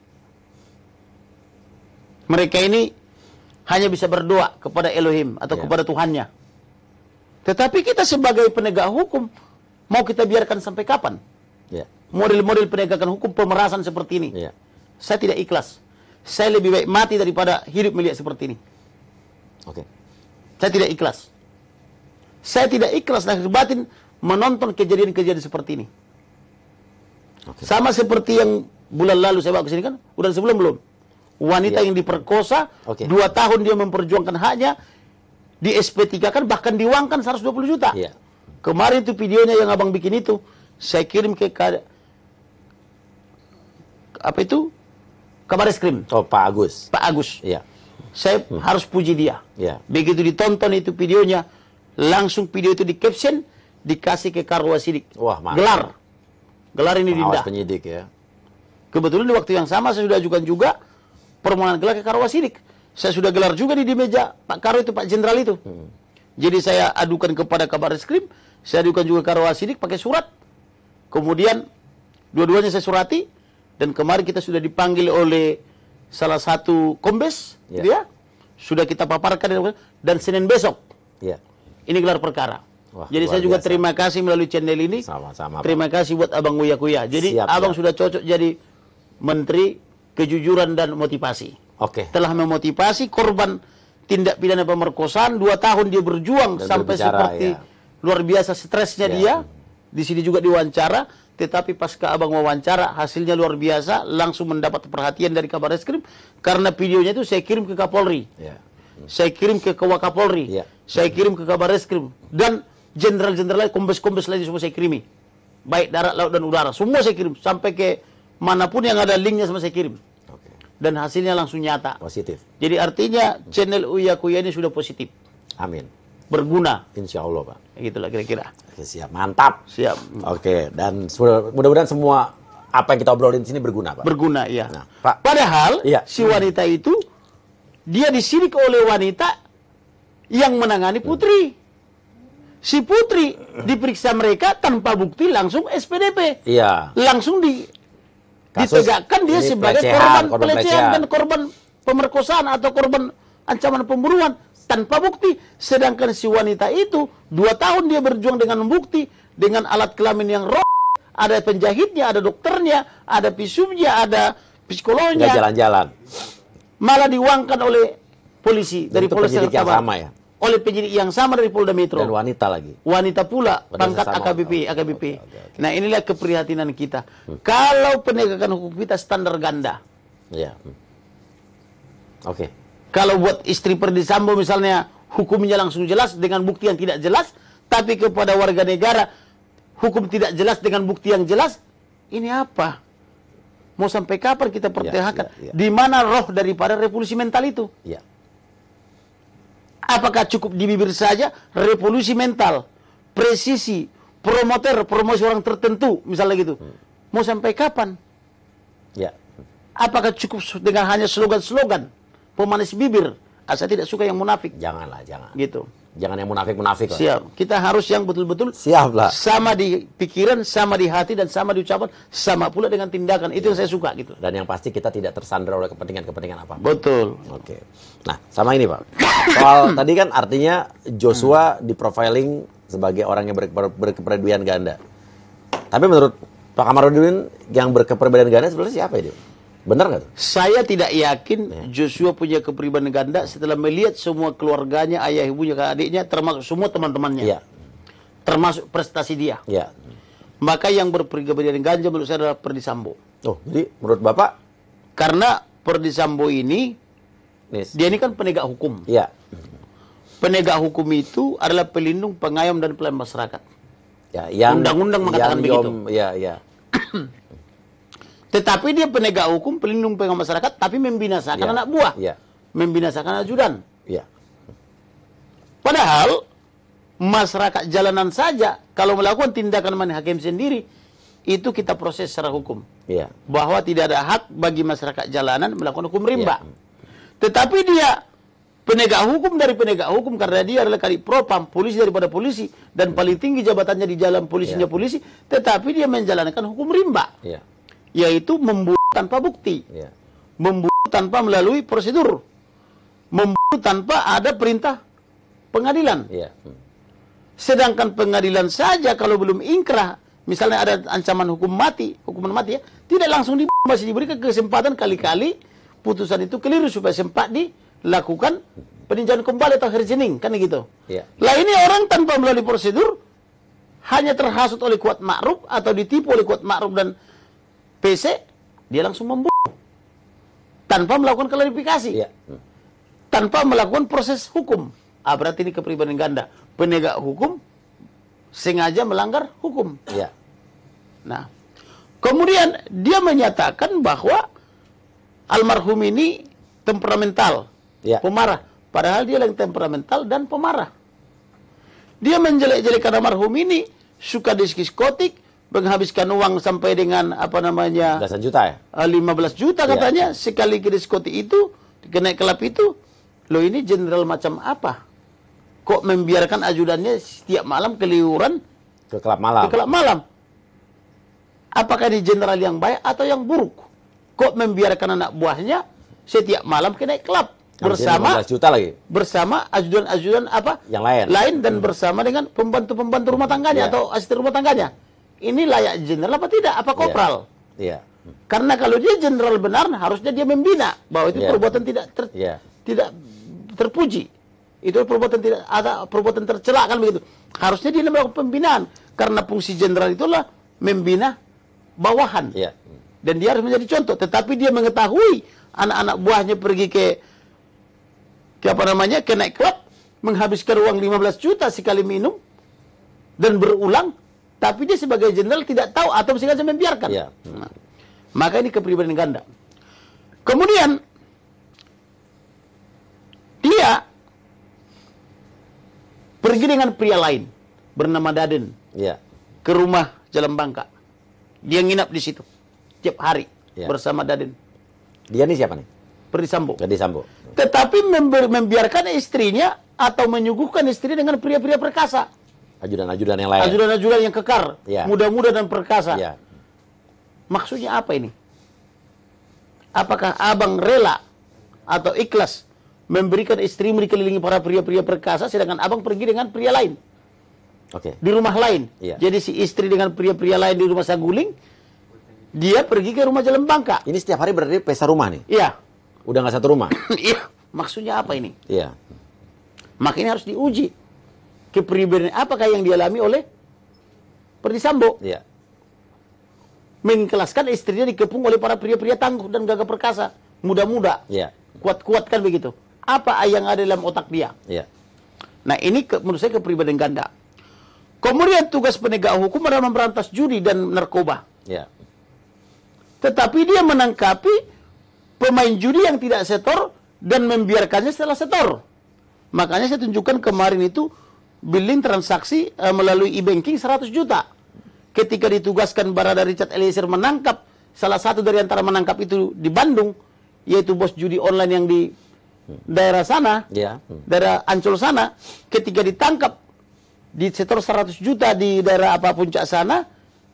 A: Mereka ini hanya bisa berdoa kepada Elohim atau ya. kepada Tuhannya. Tetapi kita sebagai penegak hukum mau kita biarkan sampai kapan? Ya model-model penegakan hukum pemerasan seperti ini. Ya. Saya tidak ikhlas. Saya lebih baik mati daripada hidup melihat seperti ini. Oke. Okay. Saya tidak ikhlas. Saya tidak ikhlas nah batin menonton kejadian-kejadian seperti ini. Okay. Sama seperti yang bulan lalu saya bawa ke sini kan, udah sebelum belum? Wanita ya. yang diperkosa, okay. dua tahun dia memperjuangkan haknya, di SP3 kan bahkan diuangkan 120 juta. Ya. Kemarin itu videonya yang abang bikin itu, saya kirim ke apa itu? Kabaris Krim. Oh, Pak Agus. Pak Agus. Iya. Saya hmm. harus puji dia. Iya. Begitu ditonton itu videonya, langsung video itu di caption dikasih ke Karwa Sidik. Wah, mantap. Gelar. Gelar ini Pengawas Dinda. penyidik ya. Kebetulan di waktu yang sama saya sudah ajukan juga permohonan gelar ke Karwa Sidik. Saya sudah gelar juga di, di meja Pak Karo itu, Pak Jenderal itu. Hmm. Jadi saya adukan kepada kabar reskrim, saya adukan juga ke Karwa Sidik pakai surat. Kemudian dua-duanya saya surati, dan kemarin kita sudah dipanggil oleh salah satu kombes, ya. gitu ya. Sudah kita paparkan dan Senin besok. Ya. Ini gelar perkara.
B: Wah, Jadi saya juga biasa. terima
A: kasih melalui channel ini. Sama-sama. Terima kasih buat Abang Uya Kuya. Jadi Siap, Abang ya. sudah cocok jadi menteri kejujuran dan motivasi. Oke. Okay. Telah memotivasi korban tindak pidana pemerkosaan dua tahun dia berjuang dan sampai berbicara, seperti ya. luar biasa stresnya ya. dia. Di sini juga diwawancara tetapi pasca abang wawancara hasilnya luar biasa langsung mendapat perhatian dari kabar krim karena videonya itu saya kirim ke Kapolri yeah. saya kirim ke Wakapolri yeah. saya kirim ke kabar krim dan jenderal-jenderal lain kombes-kombes lain semua saya kirimi baik darat laut dan udara semua saya kirim sampai ke manapun yang ada linknya semua saya kirim dan hasilnya langsung nyata positif jadi artinya channel Uya ini sudah positif amin berguna. Insya Allah Pak. Ya, gitulah kira-kira. Oke, siap, mantap. Siap. Oke, dan mudah-mudahan semua apa yang kita obrolin di sini berguna Pak. Berguna, iya. Nah, Pak. Padahal iya. si wanita itu dia disidik oleh wanita yang menangani hmm. putri. Si putri diperiksa mereka tanpa bukti langsung SPDP. Iya. Langsung di
B: ditegakkan dia sebagai pelecehan, korban pelecehan, pelecehan dan
A: korban pemerkosaan atau korban ancaman pembunuhan tanpa bukti. Sedangkan si wanita itu dua tahun dia berjuang dengan bukti, dengan alat kelamin yang roh. Ada penjahitnya, ada dokternya, ada pisumnya, ada psikolognya. jalan-jalan. Malah diuangkan oleh polisi Dan dari polisi yang sama ya. Oleh penyidik yang sama dari Polda Metro. Dan wanita lagi. Wanita pula pangkat AKBP, AKBP. Okay, okay, okay. Nah, inilah keprihatinan kita. Hmm. Kalau penegakan hukum kita standar ganda.
B: Ya. Yeah. Hmm. Oke. Okay.
A: Kalau buat istri perdisambo misalnya hukumnya langsung jelas dengan bukti yang tidak jelas, tapi kepada warga negara hukum tidak jelas dengan bukti yang jelas, ini apa? Mau sampai kapan kita pertahankan? Ya, ya, ya. Di mana roh daripada revolusi mental itu? Ya. Apakah cukup di bibir saja revolusi mental, presisi, promoter, promosi orang tertentu, misalnya gitu? Hmm. Mau sampai kapan? Ya. Apakah cukup dengan hanya slogan-slogan? pemanis bibir. Ah, saya tidak suka yang munafik. Janganlah, jangan. Gitu. Jangan yang munafik-munafik. Siap. Kita harus yang betul-betul siap lah. Sama di pikiran, sama di hati, dan sama di ucapan, sama pula dengan tindakan. Itu ya. yang iya. saya suka gitu. Dan yang pasti kita tidak tersandra oleh kepentingan-kepentingan apa.
B: Betul. Oke. Nah, sama ini Pak. Soal tadi
A: kan artinya Joshua hmm. di profiling sebagai orang yang berkepribadian ganda. Tapi menurut Pak Kamarudin yang berkepribadian ganda sebenarnya siapa itu? Ya, Benar nggak? Saya tidak yakin ya. Joshua punya kepribadian ganda setelah melihat semua keluarganya, ayah ibunya, adiknya, termasuk semua teman-temannya. Ya. Termasuk prestasi dia. Ya. Maka yang berpribadian ganja menurut saya adalah Perdi Sambo. Oh, jadi menurut Bapak? Karena Perdi Sambo ini, yes. dia ini kan penegak hukum. Ya. Penegak hukum itu adalah pelindung, pengayom, dan pelayan masyarakat. Ya, undang-undang mengatakan yang begitu. Yom, ya, ya. Tetapi dia penegak hukum, pelindung pengawas masyarakat, tapi membinasakan ya. anak buah, ya. membinasakan ajudan. Ya. Padahal masyarakat jalanan saja kalau melakukan tindakan main hakim sendiri itu kita proses secara hukum. Ya. Bahwa tidak ada hak bagi masyarakat jalanan melakukan hukum rimba. Ya. Tetapi dia penegak hukum dari penegak hukum karena dia adalah kali propam polisi daripada polisi dan paling tinggi jabatannya di jalan polisinya yeah. polisi tetapi dia menjalankan hukum rimba. yeah yaitu membunuh tanpa bukti, ya. membunuh tanpa melalui prosedur, membunuh tanpa ada perintah pengadilan. Ya. Hmm. Sedangkan pengadilan saja kalau belum inkrah, misalnya ada ancaman hukum mati, hukuman mati ya, tidak langsung di masih diberikan kesempatan kali-kali putusan itu keliru supaya sempat dilakukan peninjauan kembali atau herjening kan gitu. Ya. Lah ini orang tanpa melalui prosedur hanya terhasut oleh kuat makruf atau ditipu oleh kuat makruf dan PC, dia langsung membunuh. Tanpa melakukan klarifikasi. Ya. Tanpa melakukan proses hukum. Ah, berarti ini kepribadian ganda. Penegak hukum sengaja melanggar hukum. Ya. Nah, kemudian dia menyatakan bahwa almarhum ini temperamental, ya. pemarah. Padahal dia yang temperamental dan pemarah. Dia menjelek-jelekkan almarhum ini, suka diskotik, menghabiskan uang sampai dengan apa namanya? Belasan juta ya? 15 eh, juta iya. katanya ya. sekali ke diskoti itu, kena kelap itu. Lo ini jenderal macam apa? Kok membiarkan ajudannya setiap malam keliuran
B: ke kelap malam? Ke kelap
A: malam. Apakah ini jenderal yang baik atau yang buruk? Kok membiarkan anak buahnya setiap malam kena kelap? bersama juta lagi. bersama ajudan-ajudan apa yang lain lain dan hmm. bersama dengan pembantu-pembantu rumah tangganya yeah. atau asisten rumah tangganya ini layak jenderal apa tidak? Apa iya. kopral? Iya. Yeah. Yeah. Karena kalau dia jenderal benar, harusnya dia membina bahwa itu yeah. perbuatan tidak ter, yeah. tidak terpuji. Itu perbuatan tidak ada perbuatan tercela kan begitu. Harusnya dia melakukan pembinaan karena fungsi jenderal itulah membina bawahan. Yeah. Dan dia harus menjadi contoh. Tetapi dia mengetahui anak-anak buahnya pergi ke, ke apa namanya ke naik menghabiskan uang 15 juta sekali minum dan berulang tapi dia sebagai jenderal tidak tahu atau saya membiarkan. Ya. Nah, maka ini kepribadian ganda. Kemudian dia pergi dengan pria lain bernama Daden. Ya. Ke rumah Jalan Bangka. Dia nginap di situ tiap hari ya. bersama Daden. Dia ini siapa nih? Perdi Sambo. Perdi Sambo. Tetapi membiarkan istrinya atau menyuguhkan istri dengan pria-pria perkasa
B: ajudan-ajudan yang lain.
A: Ajudan-ajudan yang kekar, ya. muda-muda dan perkasa. Ya. Maksudnya apa ini? Apakah abang rela atau ikhlas memberikan istrimu dikelilingi para pria-pria perkasa, sedangkan abang pergi dengan pria lain? Oke. Okay. Di rumah lain. Ya. Jadi si istri dengan pria-pria lain di rumah Saguling, dia pergi ke rumah Jalan Bangka. Ini setiap hari berarti pesta rumah nih? Iya. Udah nggak satu rumah? Iya. Maksudnya apa ini? Iya. Makanya harus diuji kepribadian apakah yang dialami oleh Perdisambo? Ya. Menkelaskan istrinya dikepung oleh para pria-pria tangguh dan gagah perkasa, muda-muda, ya. kuat-kuat kan begitu. Apa yang ada dalam otak dia? Ya. Nah ini ke, menurut saya kepribadian ganda. Kemudian tugas penegak hukum adalah memberantas judi dan narkoba. Ya. Tetapi dia menangkapi pemain judi yang tidak setor dan membiarkannya setelah setor. Makanya saya tunjukkan kemarin itu billing transaksi uh, melalui e-banking 100 juta. Ketika ditugaskan Barada Richard Eliezer menangkap salah satu dari antara menangkap itu di Bandung, yaitu bos judi online yang di daerah sana, ya. daerah Ancol sana, ketika ditangkap di setor 100 juta di daerah apa puncak sana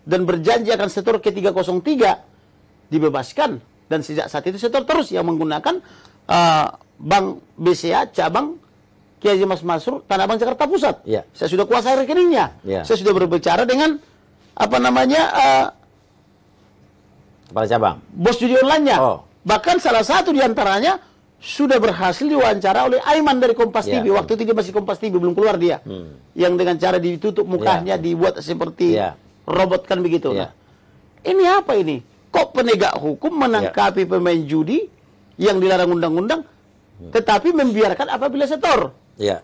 A: dan berjanji akan setor ke 303 dibebaskan dan sejak saat itu setor terus yang menggunakan uh, bank BCA cabang Kiai Mas Masur Tanah Abang Jakarta Pusat. Ya. Saya sudah kuasai rekeningnya. Ya. Saya sudah berbicara dengan apa namanya uh, cabang. Bos judi online-nya. Oh. Bahkan salah satu diantaranya sudah berhasil diwawancara oleh Aiman dari Kompas ya. TV. Waktu itu dia masih Kompas TV belum keluar dia. Hmm. Yang dengan cara ditutup ya. mukanya ya. dibuat seperti ya. robot kan begitu. Ya. Nah, ini apa ini? Kok penegak hukum menangkapi ya. pemain judi yang dilarang undang-undang hmm. tetapi membiarkan apabila setor. Iya.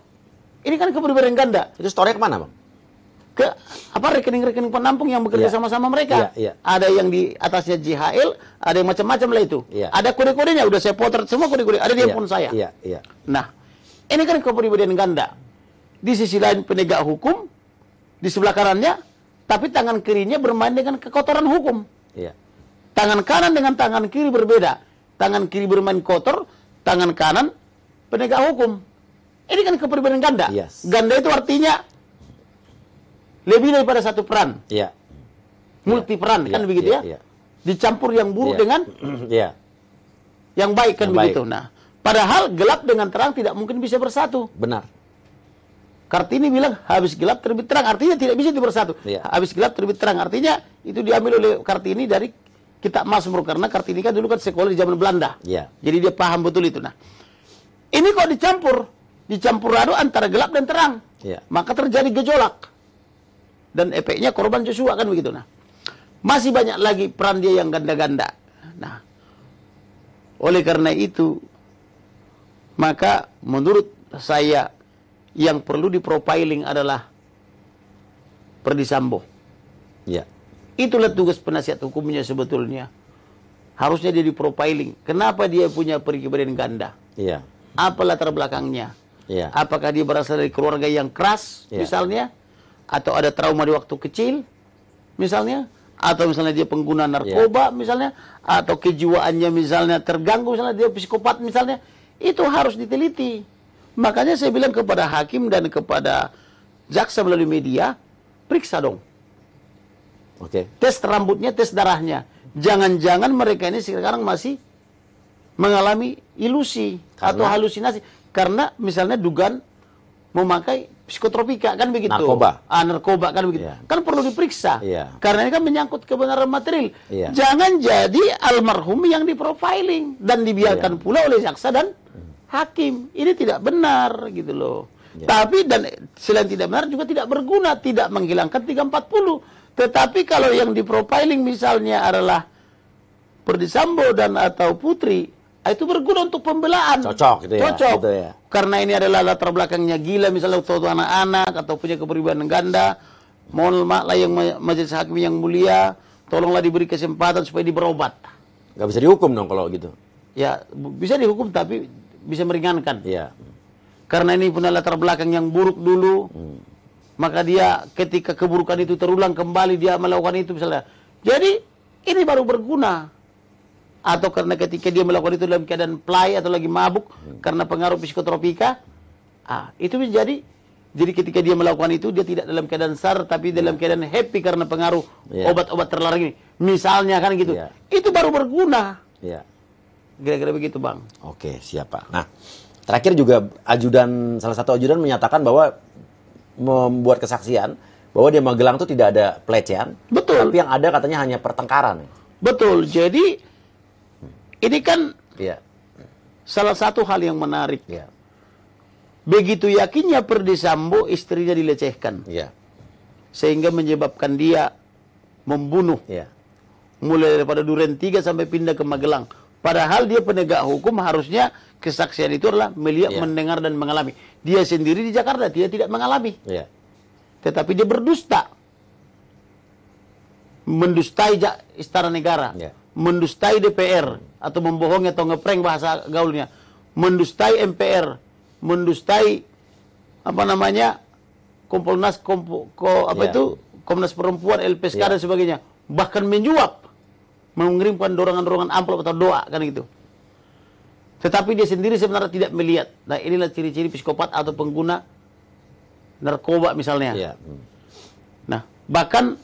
A: Ini kan kepribadian ganda. Itu store kemana bang? Ke apa rekening-rekening penampung yang bekerja iya. sama-sama ya. mereka. Ya, ya. Ada yang di atasnya JHL, ada yang macam-macam lah itu. Ya. Ada kode-kodenya, udah saya potret semua kode-kode. Ada dia ya. handphone saya. Iya, iya. Nah, ini kan kepribadian ganda. Di sisi lain penegak hukum, di sebelah kanannya, tapi tangan kirinya bermain dengan kekotoran hukum. Tangan kanan dengan tangan kiri berbeda. Tangan kiri bermain kotor, tangan kanan penegak hukum. Ini kan kepribadian ganda. Yes. Ganda itu artinya lebih daripada satu peran. Iya. Yeah. Multi iya. peran yeah. kan yeah. begitu iya, ya. Yeah. Dicampur yang buruk yeah. dengan yeah. Iya. yang baik kan yang begitu. Baik. Nah, padahal gelap dengan terang tidak mungkin bisa bersatu. Benar. Kartini bilang habis gelap terbit terang artinya tidak bisa dipersatu. Ya. Habis gelap terbit terang artinya itu diambil oleh Kartini dari kitab Mazmur karena Kartini kan dulu kan sekolah di zaman Belanda. Ya. Jadi dia paham betul itu. Nah, ini kok dicampur dicampur aduk antara gelap dan terang. Ya. Maka terjadi gejolak. Dan efeknya korban Joshua kan begitu. Nah, masih banyak lagi peran dia yang ganda-ganda. Nah, oleh karena itu, maka menurut saya yang perlu diprofiling adalah Perdisambo. Ya. Itulah tugas penasihat hukumnya sebetulnya. Harusnya dia diprofiling. Kenapa dia punya perkibadian ganda? Iya. Apa latar belakangnya? Yeah. Apakah dia berasal dari keluarga yang keras, yeah. misalnya, atau ada trauma di waktu kecil, misalnya, atau misalnya dia pengguna iya. narkoba, yeah. misalnya, atau kejiwaannya misalnya terganggu, misalnya dia psikopat, misalnya, itu harus diteliti. Makanya saya bilang kepada hakim dan kepada jaksa melalui media, periksa dong. Oke. Okay. Tes rambutnya, tes darahnya. Jangan-jangan mereka ini sekarang masih mengalami ilusi karena, atau halusinasi karena misalnya dugaan memakai psikotropika kan begitu narkoba ah, narkoba kan begitu yeah. kan perlu diperiksa yeah. karena ini kan menyangkut kebenaran material yeah. jangan jadi almarhum yang diprofiling dan dibiarkan yeah. pula oleh jaksa dan hakim ini tidak benar gitu loh yeah. tapi dan selain tidak benar juga tidak berguna tidak menghilangkan 340 tetapi kalau yang diprofiling misalnya adalah Perdisambo dan atau Putri Ah, itu berguna untuk pembelaan.
B: Cocok gitu ya. Cocok. Gitu ya.
A: Karena ini adalah latar belakangnya gila misalnya untuk anak-anak atau punya kepribadian ganda. Mohon maklah yang majelis hakim yang mulia, tolonglah diberi kesempatan supaya diberobat.
B: Gak bisa dihukum dong kalau gitu.
A: Ya, bisa dihukum tapi bisa meringankan. Iya. Karena ini punya latar belakang yang buruk dulu. Hmm. Maka dia ketika keburukan itu terulang kembali dia melakukan itu misalnya. Jadi ini baru berguna atau karena ketika dia melakukan itu dalam keadaan play atau lagi mabuk hmm. karena pengaruh psikotropika ah itu bisa jadi jadi ketika dia melakukan itu dia tidak dalam keadaan sar tapi ya. dalam keadaan happy karena pengaruh yeah. obat-obat terlarang ini misalnya kan gitu yeah. itu baru berguna yeah. kira-kira begitu bang
B: oke okay, siapa nah terakhir juga ajudan salah satu ajudan menyatakan bahwa
A: membuat kesaksian bahwa di Magelang itu tidak ada pelecehan betul tapi yang ada katanya hanya pertengkaran betul jadi ini kan ya. salah satu hal yang menarik. Ya. Begitu yakinnya Perdisambo istrinya dilecehkan. Ya. Sehingga menyebabkan dia membunuh. Ya. Mulai daripada Duren 3 sampai pindah ke Magelang. Padahal dia penegak hukum harusnya kesaksian itu adalah melihat, ya. mendengar dan mengalami. Dia sendiri di Jakarta dia tidak mengalami. Ya. Tetapi dia berdusta. Mendustai istana negara. Ya. Mendustai DPR atau membohongi atau ngeprank bahasa gaulnya mendustai MPR mendustai apa namanya Kompolnas kompo, ko, apa yeah. itu Komnas Perempuan LPSK yeah. dan sebagainya bahkan menyuap mengirimkan dorongan-dorongan amplop atau doa kan gitu tetapi dia sendiri sebenarnya tidak melihat nah inilah ciri-ciri psikopat atau pengguna narkoba misalnya yeah. Hmm. nah bahkan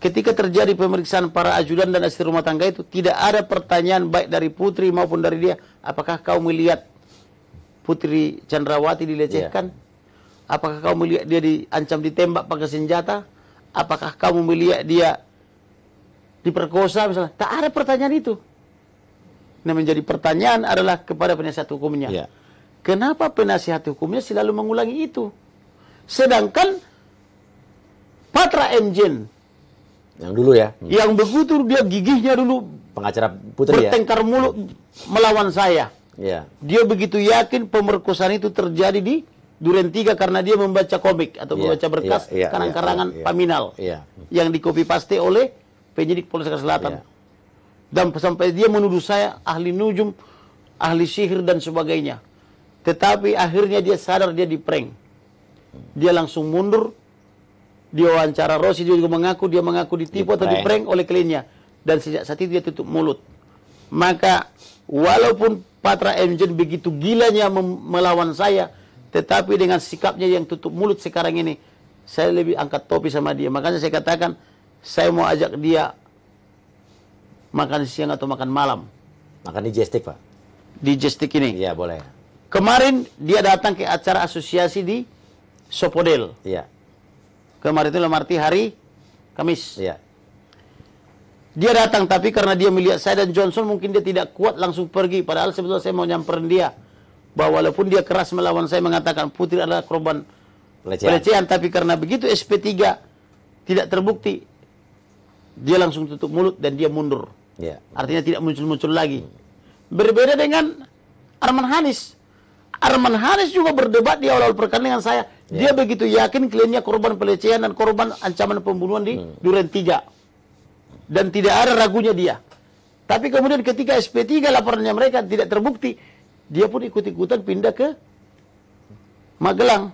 A: ketika terjadi pemeriksaan para ajudan dan istri rumah tangga itu tidak ada pertanyaan baik dari putri maupun dari dia apakah kau melihat putri Chandrawati dilecehkan yeah. apakah kau melihat dia diancam ditembak pakai senjata apakah kamu melihat dia diperkosa misalnya tak ada pertanyaan itu yang menjadi pertanyaan adalah kepada penasihat hukumnya yeah. kenapa penasihat hukumnya selalu mengulangi itu sedangkan Patra Enjen.
B: Yang dulu ya. Hmm. Yang
A: begitu dia gigihnya dulu
B: pengacara Putri ya? bertengkar
A: ya. mulu melawan saya. Ya. Dia begitu yakin pemerkosaan itu terjadi di Duren 3 karena dia membaca komik atau yeah. membaca berkas yeah. yeah. Iya, karangan-karangan yeah. Iya. Paminal yeah. yang dikopi paste oleh penyidik Polres Selatan. Yeah. Dan sampai dia menuduh saya ahli nujum, ahli sihir dan sebagainya. Tetapi akhirnya dia sadar dia diprank. Dia langsung mundur diwawancara Rossi juga mengaku dia mengaku ditipu atau diprank oleh kliennya dan sejak saat itu dia tutup mulut maka walaupun Patra Engine begitu gilanya melawan saya tetapi dengan sikapnya yang tutup mulut sekarang ini saya lebih angkat topi sama dia makanya saya katakan saya mau ajak dia makan siang atau makan malam
B: makan di Jestik Pak
A: di Jestik ini iya boleh kemarin dia datang ke acara asosiasi di Sopodel iya Kemarin itu dalam arti hari Kamis. Iya. Dia datang tapi karena dia melihat saya dan Johnson mungkin dia tidak kuat langsung pergi. Padahal sebetulnya saya mau nyamperin dia. Bahwa walaupun dia keras melawan saya mengatakan Putri adalah korban pelecehan. pelecehan tapi karena begitu SP3 tidak terbukti dia langsung tutup mulut dan dia mundur. Ya. Artinya tidak muncul-muncul lagi. Berbeda dengan Arman Hanis. Arman Hanis juga berdebat di awal-awal perkara dengan saya. Dia ya. begitu yakin kliennya korban pelecehan dan korban ancaman pembunuhan di hmm. Duren 3. Dan tidak ada ragunya dia. Tapi kemudian ketika SP3 laporannya mereka tidak terbukti, dia pun ikut-ikutan pindah ke Magelang.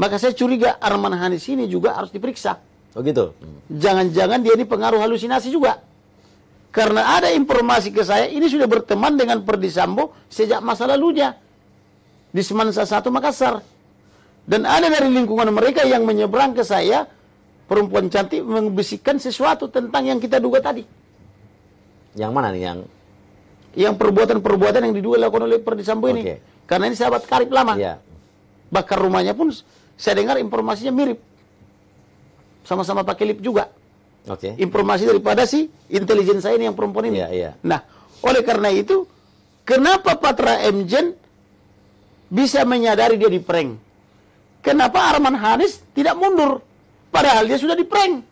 A: Maka saya curiga Arman Hanis ini juga harus diperiksa. Oh gitu. Jangan-jangan dia ini pengaruh halusinasi juga. Karena ada informasi ke saya, ini sudah berteman dengan Perdisambo sejak masa lalunya. Di Semansa 1 Makassar. Dan ada dari lingkungan mereka yang menyeberang ke saya, perempuan cantik membisikkan sesuatu tentang yang kita duga tadi.
B: Yang mana nih yang?
A: Yang perbuatan-perbuatan yang diduga dilakukan oleh Perdi ini. Okay. Karena ini sahabat karib lama. Yeah. Bakar rumahnya pun saya dengar informasinya mirip. Sama-sama pakai lip juga.
B: Oke. Okay. Informasi
A: daripada si intelijen saya ini yang perempuan ini. Yeah, yeah. Nah, oleh karena itu, kenapa Patra Mjen bisa menyadari dia di prank? Kenapa Arman Hanis tidak mundur? Padahal dia sudah prank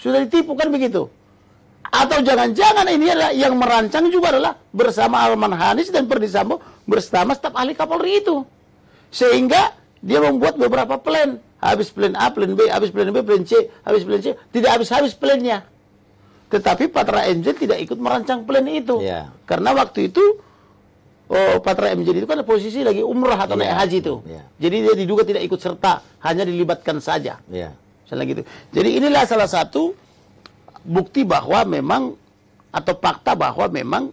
A: Sudah ditipu kan begitu. Atau jangan-jangan ini adalah yang merancang juga adalah bersama Arman Hanis dan Perdi bersama staf ahli Kapolri itu. Sehingga dia membuat beberapa plan. Habis plan A, plan B, habis plan B, plan C, habis plan C. Tidak habis-habis plannya. Tetapi Patra MZ tidak ikut merancang plan itu. Yeah. Karena waktu itu oh, Patra M. Jadi itu kan posisi lagi umrah atau yeah. naik haji itu. Yeah. Iya. Jadi dia diduga tidak ikut serta, hanya dilibatkan saja. Yeah. gitu. Jadi inilah salah satu bukti bahwa memang atau fakta bahwa memang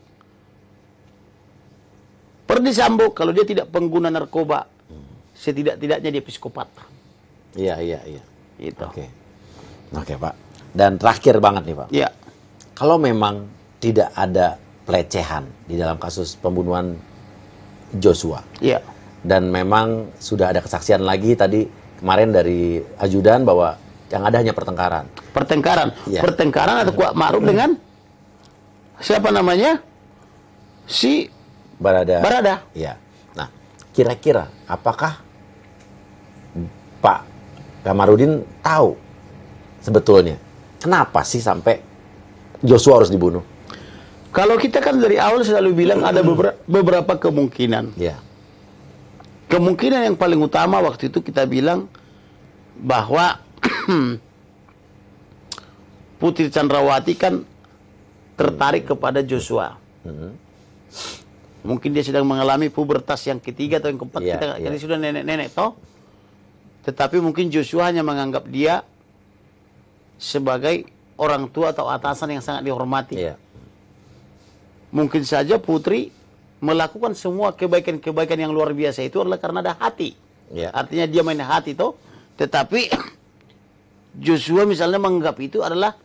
A: Perdi Sambo kalau dia tidak pengguna narkoba, hmm. setidak-tidaknya dia psikopat.
B: Iya, iya, iya. Itu. Oke. Okay. Oke, okay, Pak. Dan terakhir banget nih, Pak. Iya. Kalau memang tidak ada pelecehan di dalam kasus pembunuhan Joshua. Iya. Dan memang sudah ada kesaksian lagi tadi kemarin dari ajudan bahwa yang ada hanya pertengkaran. Pertengkaran. Ya.
A: Pertengkaran atau kuat Ma'ruf hmm. dengan siapa namanya? Si Barada. Barada. Iya. Nah, kira-kira apakah Pak Kamarudin tahu sebetulnya kenapa sih sampai
B: Joshua harus dibunuh?
A: Kalau kita kan dari awal selalu bilang ada hmm. beberapa, beberapa kemungkinan. Ya. Kemungkinan yang paling utama waktu itu kita bilang bahwa Putri Chandrawati kan tertarik hmm. kepada Joshua. Hmm. Mungkin dia sedang mengalami pubertas yang ketiga atau yang keempat. Ya, kita ya. sudah nenek-nenek toh. Tetapi mungkin Joshua hanya menganggap dia sebagai orang tua atau atasan yang sangat dihormati. Ya Mungkin saja putri melakukan semua kebaikan-kebaikan yang luar biasa itu adalah karena ada hati. Ya. Artinya dia main hati itu. Tetapi Joshua misalnya menganggap itu adalah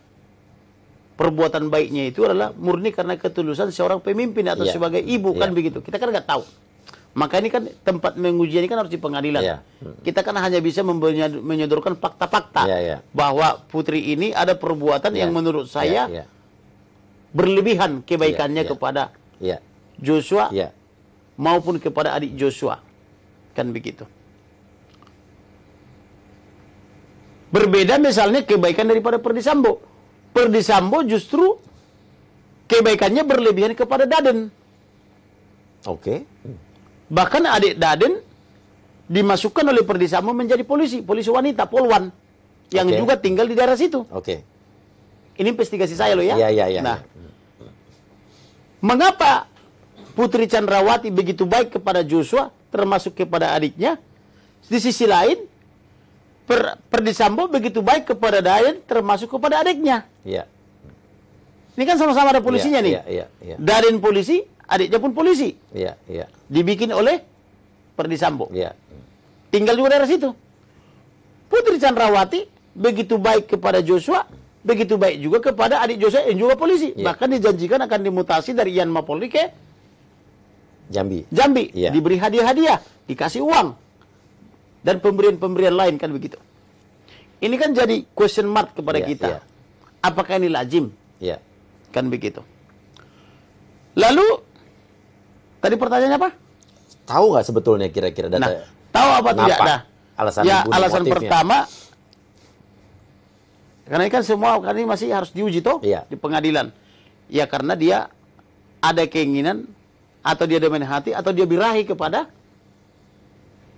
A: perbuatan baiknya itu adalah murni karena ketulusan seorang pemimpin atau ya. sebagai ibu kan ya. begitu. Kita kan nggak tahu. Maka ini kan tempat menguji ini kan harus di pengadilan. Ya. Kita kan hanya bisa menyodorkan fakta-fakta ya, ya. bahwa putri ini ada perbuatan ya. yang menurut saya ya, ya berlebihan iya, kebaikannya yeah, yeah. kepada yeah. Joshua yeah. maupun kepada adik Joshua. Kan begitu. Berbeda misalnya kebaikan daripada Perdisambo. Perdisambo justru kebaikannya berlebihan kepada Daden. Oke. Okay. Bahkan adik Daden dimasukkan oleh Perdisambo menjadi polisi, polisi wanita, polwan yang okay. juga tinggal di daerah situ. Oke. Okay. Ini investigasi saya loh ya. Iya, iya, iya. Nah, mengapa Putri Chandrawati begitu baik kepada Joshua termasuk kepada adiknya? Di sisi lain, per, Perdisambo begitu baik kepada Dayan termasuk kepada adiknya. Iya. Ini kan sama-sama ada polisinya ya, nih. Iya, iya, iya. Darin polisi, adiknya pun polisi. Iya, iya. Dibikin oleh Perdisambo. Iya. Tinggal juga daerah situ. Putri Chandrawati begitu baik kepada Joshua begitu baik juga kepada adik Joseph yang juga polisi. Yeah. Bahkan dijanjikan akan dimutasi dari Ian Polri ke Jambi. Jambi yeah. diberi hadiah-hadiah, dikasih uang dan pemberian-pemberian lain kan begitu. Ini kan jadi question mark kepada yeah, kita. Yeah. Apakah ini lazim? Yeah. Kan begitu. Lalu tadi pertanyaannya apa? Tahu nggak sebetulnya kira-kira data? Nah, tahu apa tidak? Nah, alasan ya, alasan motifnya. pertama karena ini kan semua kan ini masih harus diuji toh iya. di pengadilan. Ya karena dia ada keinginan atau dia demen hati atau dia birahi kepada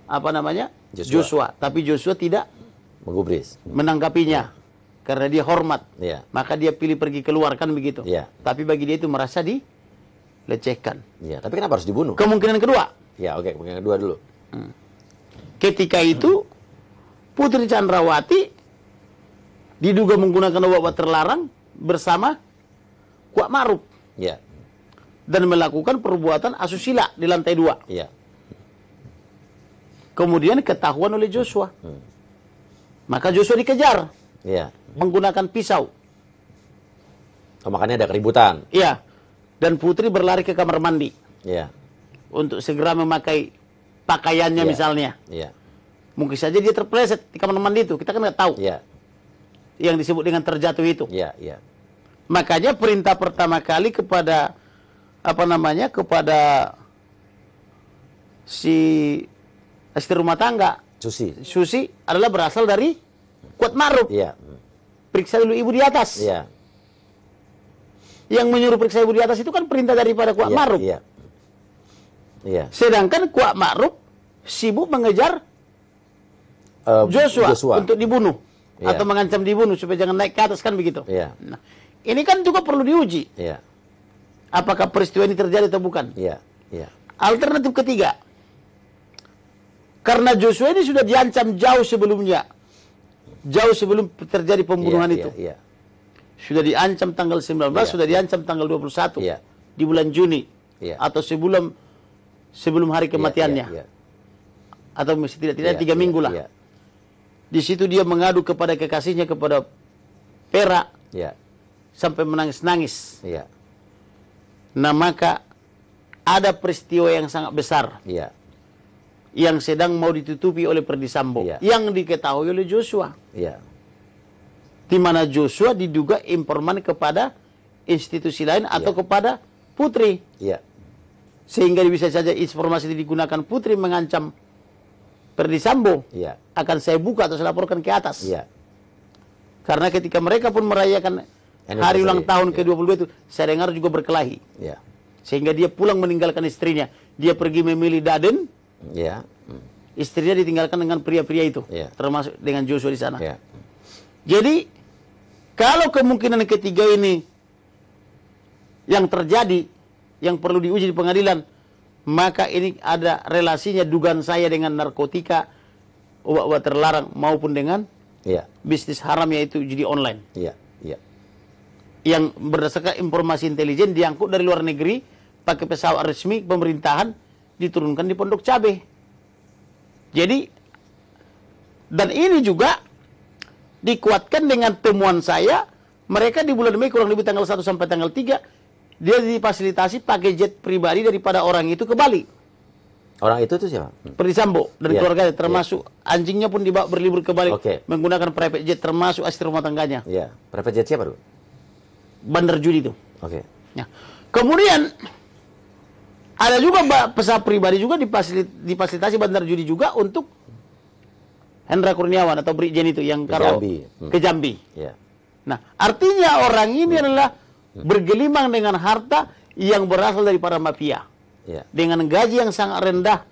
A: apa namanya Joshua. Joshua. Tapi Joshua tidak menggubris menanggapinya. Ya karena dia hormat. ya. Maka dia pilih pergi keluarkan begitu. ya. Tapi bagi dia itu merasa dilecehkan. ya. Tapi kenapa harus dibunuh? Kemungkinan kedua. Ya oke kemungkinan kedua dulu. Hmm. Ketika itu Putri Chandrawati diduga menggunakan obat-obat terlarang bersama kuat maruf. Ya. Dan melakukan perbuatan asusila di lantai dua. Ya. Kemudian ketahuan oleh Joshua. Hmm. Maka Joshua dikejar. Ya. Menggunakan pisau.
B: Oh, makanya ada keributan.
A: Iya. Dan putri berlari ke kamar mandi. ya. Untuk segera memakai pakaiannya ya. misalnya. ya. Mungkin saja dia terpleset di kamar mandi itu. Kita kan nggak tahu. ya yang disebut dengan terjatuh itu. Ya, ya. Makanya perintah pertama kali kepada apa namanya kepada si istri rumah tangga Susi. Susi adalah berasal dari Kuat Maruf. Ya. Periksa dulu ibu di atas. Ya. Yang menyuruh periksa ibu di atas itu kan perintah daripada Kuat ya, Maruf. Ya. Ya. Sedangkan Kuat Maruf sibuk mengejar
B: eh, Joshua, Joshua untuk dibunuh yeah. atau
A: mengancam dibunuh supaya jangan naik ke atas kan begitu. Yeah. Nah, ini kan juga perlu diuji. Yeah. Apakah peristiwa ini terjadi atau bukan? Yeah. Yeah. Alternatif ketiga, karena Joshua ini sudah diancam jauh sebelumnya, jauh sebelum terjadi pembunuhan yeah, itu. Yeah, yeah. Sudah diancam tanggal 19, yeah. sudah diancam tanggal 21 yeah. Iya. di bulan Juni yeah. atau sebelum sebelum hari iya, kematiannya. Yeah, yeah, yeah. Atau tidak tidak yeah, tiga yeah, minggu lah. Yeah di situ dia mengadu kepada kekasihnya kepada perak. Ya. Sampai menangis-nangis. Ya. Nah maka ada peristiwa yang sangat besar. Ya. Yang sedang mau ditutupi oleh Perdisambo Ya. Yang diketahui oleh Joshua. Ya. Di mana Joshua diduga informan kepada institusi lain atau ya. kepada putri. Ya. Sehingga bisa saja informasi digunakan putri mengancam Perdisambo ya. akan saya buka atau saya laporkan ke atas. Ya. Karena ketika mereka pun merayakan
B: hari ulang iya. tahun ke-22
A: itu, saya dengar juga berkelahi. Ya. Sehingga dia pulang meninggalkan istrinya. Dia pergi memilih Daden.
B: Ya. Hmm.
A: Istrinya ditinggalkan dengan pria-pria itu, ya. termasuk dengan Joshua di sana. Ya. Jadi kalau kemungkinan ketiga ini yang terjadi, yang perlu diuji di pengadilan, maka ini ada relasinya dugaan saya dengan narkotika, obat-obat terlarang maupun dengan ya. bisnis haram yaitu judi online.
B: Ya. Ya.
A: Yang berdasarkan informasi intelijen diangkut dari luar negeri pakai pesawat resmi pemerintahan diturunkan di Pondok Cabe. Jadi dan ini juga dikuatkan dengan temuan saya mereka di bulan Mei kurang lebih tanggal 1 sampai tanggal 3 dia difasilitasi pakai jet pribadi daripada orang itu ke Bali.
B: Orang itu tuh siapa? Hmm.
A: Perdisambo dan yeah. keluarganya termasuk yeah. anjingnya pun dibawa berlibur ke Bali okay. menggunakan private jet termasuk asisten rumah tangganya.
B: Iya. Yeah. Private jet siapa dulu?
A: Bandar Judi tuh. Oke. Okay. Ya. Nah, kemudian ada juga mbak pesawat pribadi juga difasilitasi Bandar Judi juga untuk Hendra Kurniawan atau Brigjen itu yang ke Jambi. Hmm. Ke Jambi. Yeah. Nah, artinya orang ini hmm. adalah bergelimang dengan harta yang berasal dari para mafia. Yeah. Dengan gaji yang sangat rendah,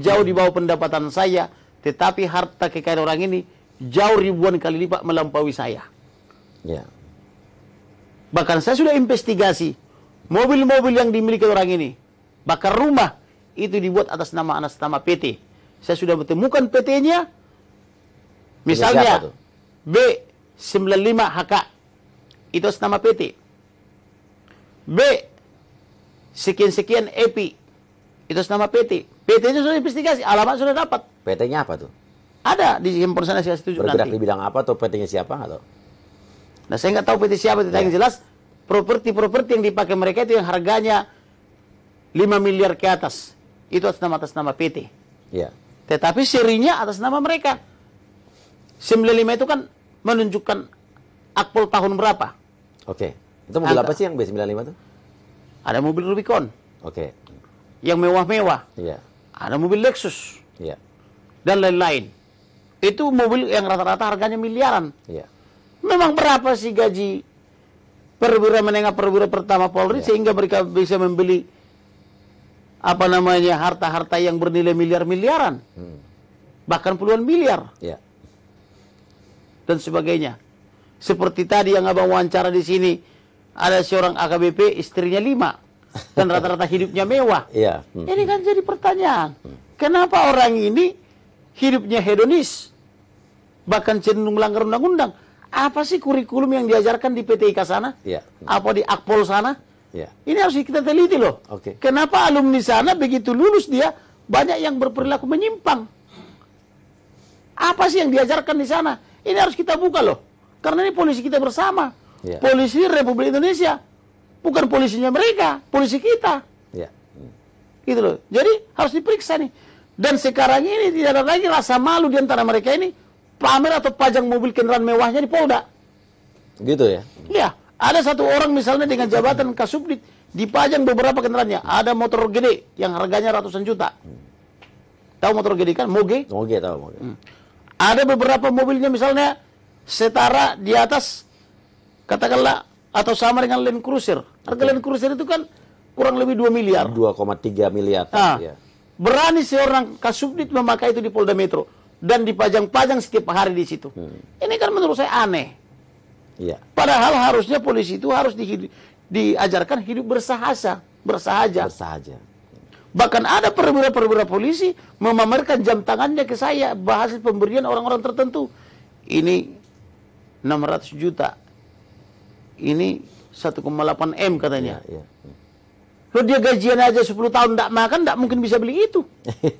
A: jauh di bawah pendapatan saya, tetapi harta kekayaan orang ini jauh ribuan kali lipat melampaui saya. Yeah. Bahkan saya sudah investigasi mobil-mobil yang dimiliki orang ini, bahkan rumah itu dibuat atas nama atas nama PT. Saya sudah bertemukan PT-nya, misalnya B 95 HK itu atas nama PT. B. Sekian-sekian EPI. Itu nama PT. pt itu sudah investigasi, alamat sudah dapat. PT-nya apa tuh? Ada di handphone sana saya setuju Bergerak nanti. di bidang apa atau PT-nya siapa atau? Nah saya nggak tahu PT siapa, tidak yang ya. jelas. Properti-properti yang dipakai mereka itu yang harganya 5 miliar ke atas. Itu atas nama atas nama PT. Iya. Tetapi serinya atas nama mereka. 95 itu kan menunjukkan akpol tahun berapa.
B: Oke. Okay. Itu mobil Angka. apa sih yang B95 tuh?
A: Ada mobil Rubicon. Oke. Okay. Yang mewah-mewah. Iya. -mewah. Ada mobil Lexus. Iya. Dan lain-lain. Itu mobil yang rata-rata harganya miliaran. Iya. Memang berapa sih gaji perwira menengah perwira pertama Polri ya. sehingga mereka bisa membeli apa namanya harta-harta yang bernilai miliar-miliaran. Hmm. Bahkan puluhan miliar. Iya. Dan sebagainya. Seperti tadi yang Abang wawancara di sini, ada seorang AKBP istrinya lima dan rata-rata hidupnya mewah.
B: Iya. Hmm. Ini
A: kan jadi pertanyaan. Kenapa orang ini hidupnya hedonis? Bahkan cenderung melanggar undang-undang. Apa sih kurikulum yang diajarkan di PTIK sana? Iya. Hmm. Apa di Akpol sana? Iya. Ini harus kita teliti loh. Okay. Kenapa alumni sana begitu lulus dia banyak yang berperilaku menyimpang? Apa sih yang diajarkan di sana? Ini harus kita buka loh. Karena ini polisi kita bersama. Yeah. Polisi Republik Indonesia bukan polisinya mereka, polisi kita. Yeah. Gitu loh. Jadi harus diperiksa nih. Dan sekarang ini tidak ada lagi rasa malu di antara mereka ini pamer atau pajang mobil kendaraan mewahnya di Polda. Gitu ya? Iya. Ada satu orang misalnya dengan jabatan kasubdit dipajang beberapa kendaraannya. Ada motor gede yang harganya ratusan juta. Tahu motor gede kan? Moge?
B: Moge tahu. Moge. Hmm.
A: Ada beberapa mobilnya misalnya setara di atas katakanlah atau sama dengan Land Cruiser. Harga Land Cruiser itu kan kurang lebih 2 miliar. 2,3 miliar. Nah, ya. Berani seorang kasubdit memakai itu di Polda Metro dan dipajang-pajang setiap hari di situ. Hmm. Ini kan menurut saya aneh. Ya. Padahal harusnya polisi itu harus di, diajarkan hidup bersahasa, bersahaja. Bersahaja. Bahkan ada perwira-perwira polisi memamerkan jam tangannya ke saya bahas pemberian orang-orang tertentu. Ini 600 juta ini 1,8 M katanya. Ya, iya, ya, Lo dia gajian aja 10 tahun tidak makan, tidak mungkin bisa beli itu.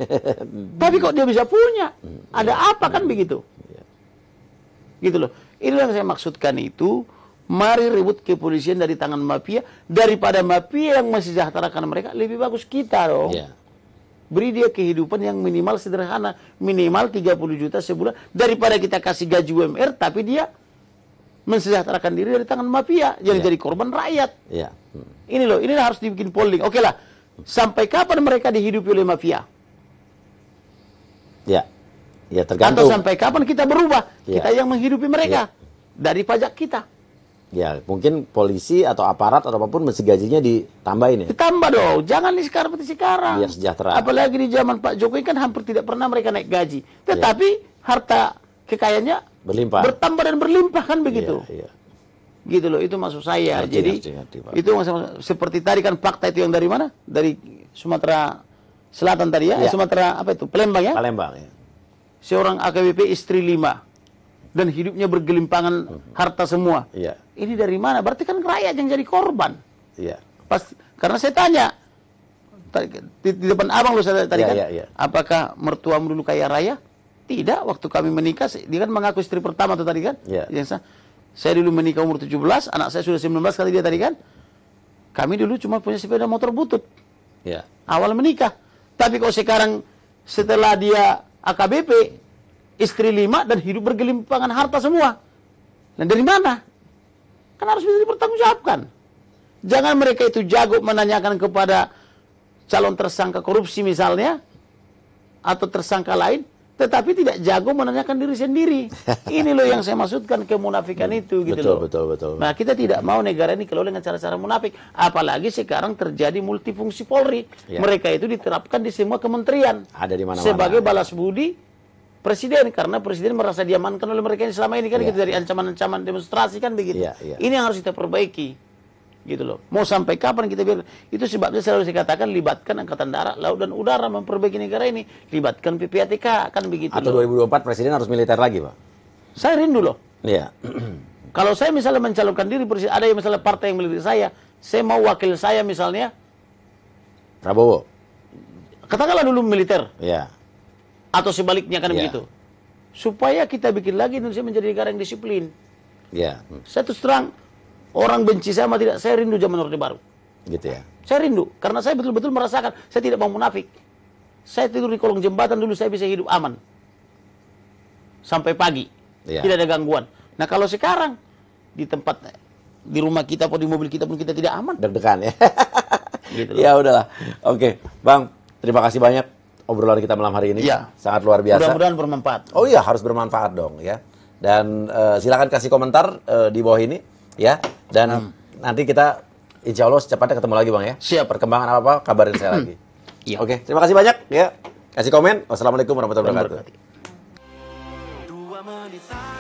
A: Tapi kok dia bisa punya? Hmm, iya. Ada apa kan hmm, begitu? Iya. Gitu loh. Ini yang saya maksudkan itu, mari ribut kepolisian dari tangan mafia, daripada mafia yang masih sejahterakan mereka, lebih bagus kita dong. Beri dia kehidupan yang minimal sederhana, minimal 30 juta sebulan, daripada kita kasih gaji UMR, tapi dia mensejahterakan diri dari tangan mafia yang yeah. jadi korban rakyat. Yeah. Hmm. Ini loh, ini harus dibikin polling. Oke okay lah, sampai kapan mereka dihidupi oleh mafia?
B: Ya, ya tergantung. Atau sampai
A: kapan kita berubah? Yeah. Kita yang menghidupi iya. mereka yeah. dari pajak kita.
B: Ya, mungkin
A: polisi atau aparat atau apapun mesti gajinya ditambahin ya. Ditambah dong, jangan di sekarang seperti sekarang. Ya sejahtera. Apalagi di zaman Pak Jokowi kan hampir tidak pernah mereka naik gaji. Iya. Tetapi ya. harta kekayaannya berlimpah bertambah dan berlimpah kan iya, begitu iya, iya. gitu loh itu maksud saya ngerti, jadi ngerti, ngerti, itu maksud, seperti tadi kan fakta itu yang dari mana dari Sumatera Selatan tadi ya, ya. Sumatera apa itu Palembang ya Palembang ya. seorang AKBP istri lima dan hidupnya bergelimpangan mm-hmm. harta semua ya. ini dari mana berarti kan rakyat yang jadi korban ya. pas karena saya tanya di, di depan abang lo saya tadi ya, kan ya, ya. apakah mertuamu dulu kaya raya tidak, waktu kami menikah, dia kan mengaku istri pertama tuh tadi kan? Yeah. saya dulu menikah umur 17, anak saya sudah 19 kali dia tadi kan? Kami dulu cuma punya sepeda motor butut. Yeah. Awal menikah. Tapi kok sekarang setelah dia AKBP, istri lima dan hidup bergelimpangan harta semua. Dan dari mana? Kan harus bisa dipertanggungjawabkan. Jangan mereka itu jago menanyakan kepada calon tersangka korupsi misalnya, atau tersangka lain, tetapi tidak jago menanyakan diri sendiri. Ini loh yang saya maksudkan kemunafikan hmm. itu gitu loh.
B: Betul, betul, betul. Nah,
A: kita tidak mau negara ini kalau dengan cara-cara munafik, apalagi sekarang terjadi multifungsi Polri. Ya. Mereka itu diterapkan di semua kementerian.
B: Ada di mana-mana. Sebagai
A: balas budi presiden karena presiden merasa diamankan oleh mereka yang selama ini kan ya. gitu dari ancaman-ancaman demonstrasi kan begitu. Ya, ya. Ini yang harus kita perbaiki gitu loh. Mau sampai kapan kita biar itu sebabnya selalu saya katakan libatkan angkatan darat, laut dan udara memperbaiki negara ini, libatkan PPATK kan begitu. Atau loh. 2024 presiden harus
B: militer lagi, Pak. Saya rindu loh. Iya.
A: Kalau saya misalnya mencalonkan diri presiden, ada yang misalnya partai yang melirik saya, saya mau wakil saya misalnya Prabowo. Katakanlah dulu militer. Iya. Atau sebaliknya kan ya. begitu. Supaya kita bikin lagi Indonesia menjadi negara yang disiplin. Ya. Saya terus terang Orang benci saya sama tidak, saya rindu zaman Orde Baru. Gitu ya. Saya rindu karena saya betul-betul merasakan saya tidak mau munafik. Saya tidur di kolong jembatan dulu saya bisa hidup aman. Sampai pagi. Ya. Tidak ada gangguan. Nah, kalau sekarang di tempat di rumah kita pun di mobil kita pun kita tidak aman. deg ya. gitu ya udahlah. Oke, Bang, terima kasih banyak obrolan kita malam hari ini. Ya. Sangat luar biasa. Mudah-mudahan bermanfaat. Oh iya, harus bermanfaat dong ya. Dan uh, silakan kasih komentar uh, di bawah ini ya. Dan hmm. nanti kita insya Allah secepatnya ketemu lagi Bang ya. Siap. Perkembangan apa-apa kabarin saya hmm. lagi. Iya. Oke, terima kasih banyak ya. Kasih komen. Wassalamualaikum warahmatullahi wabarakatuh.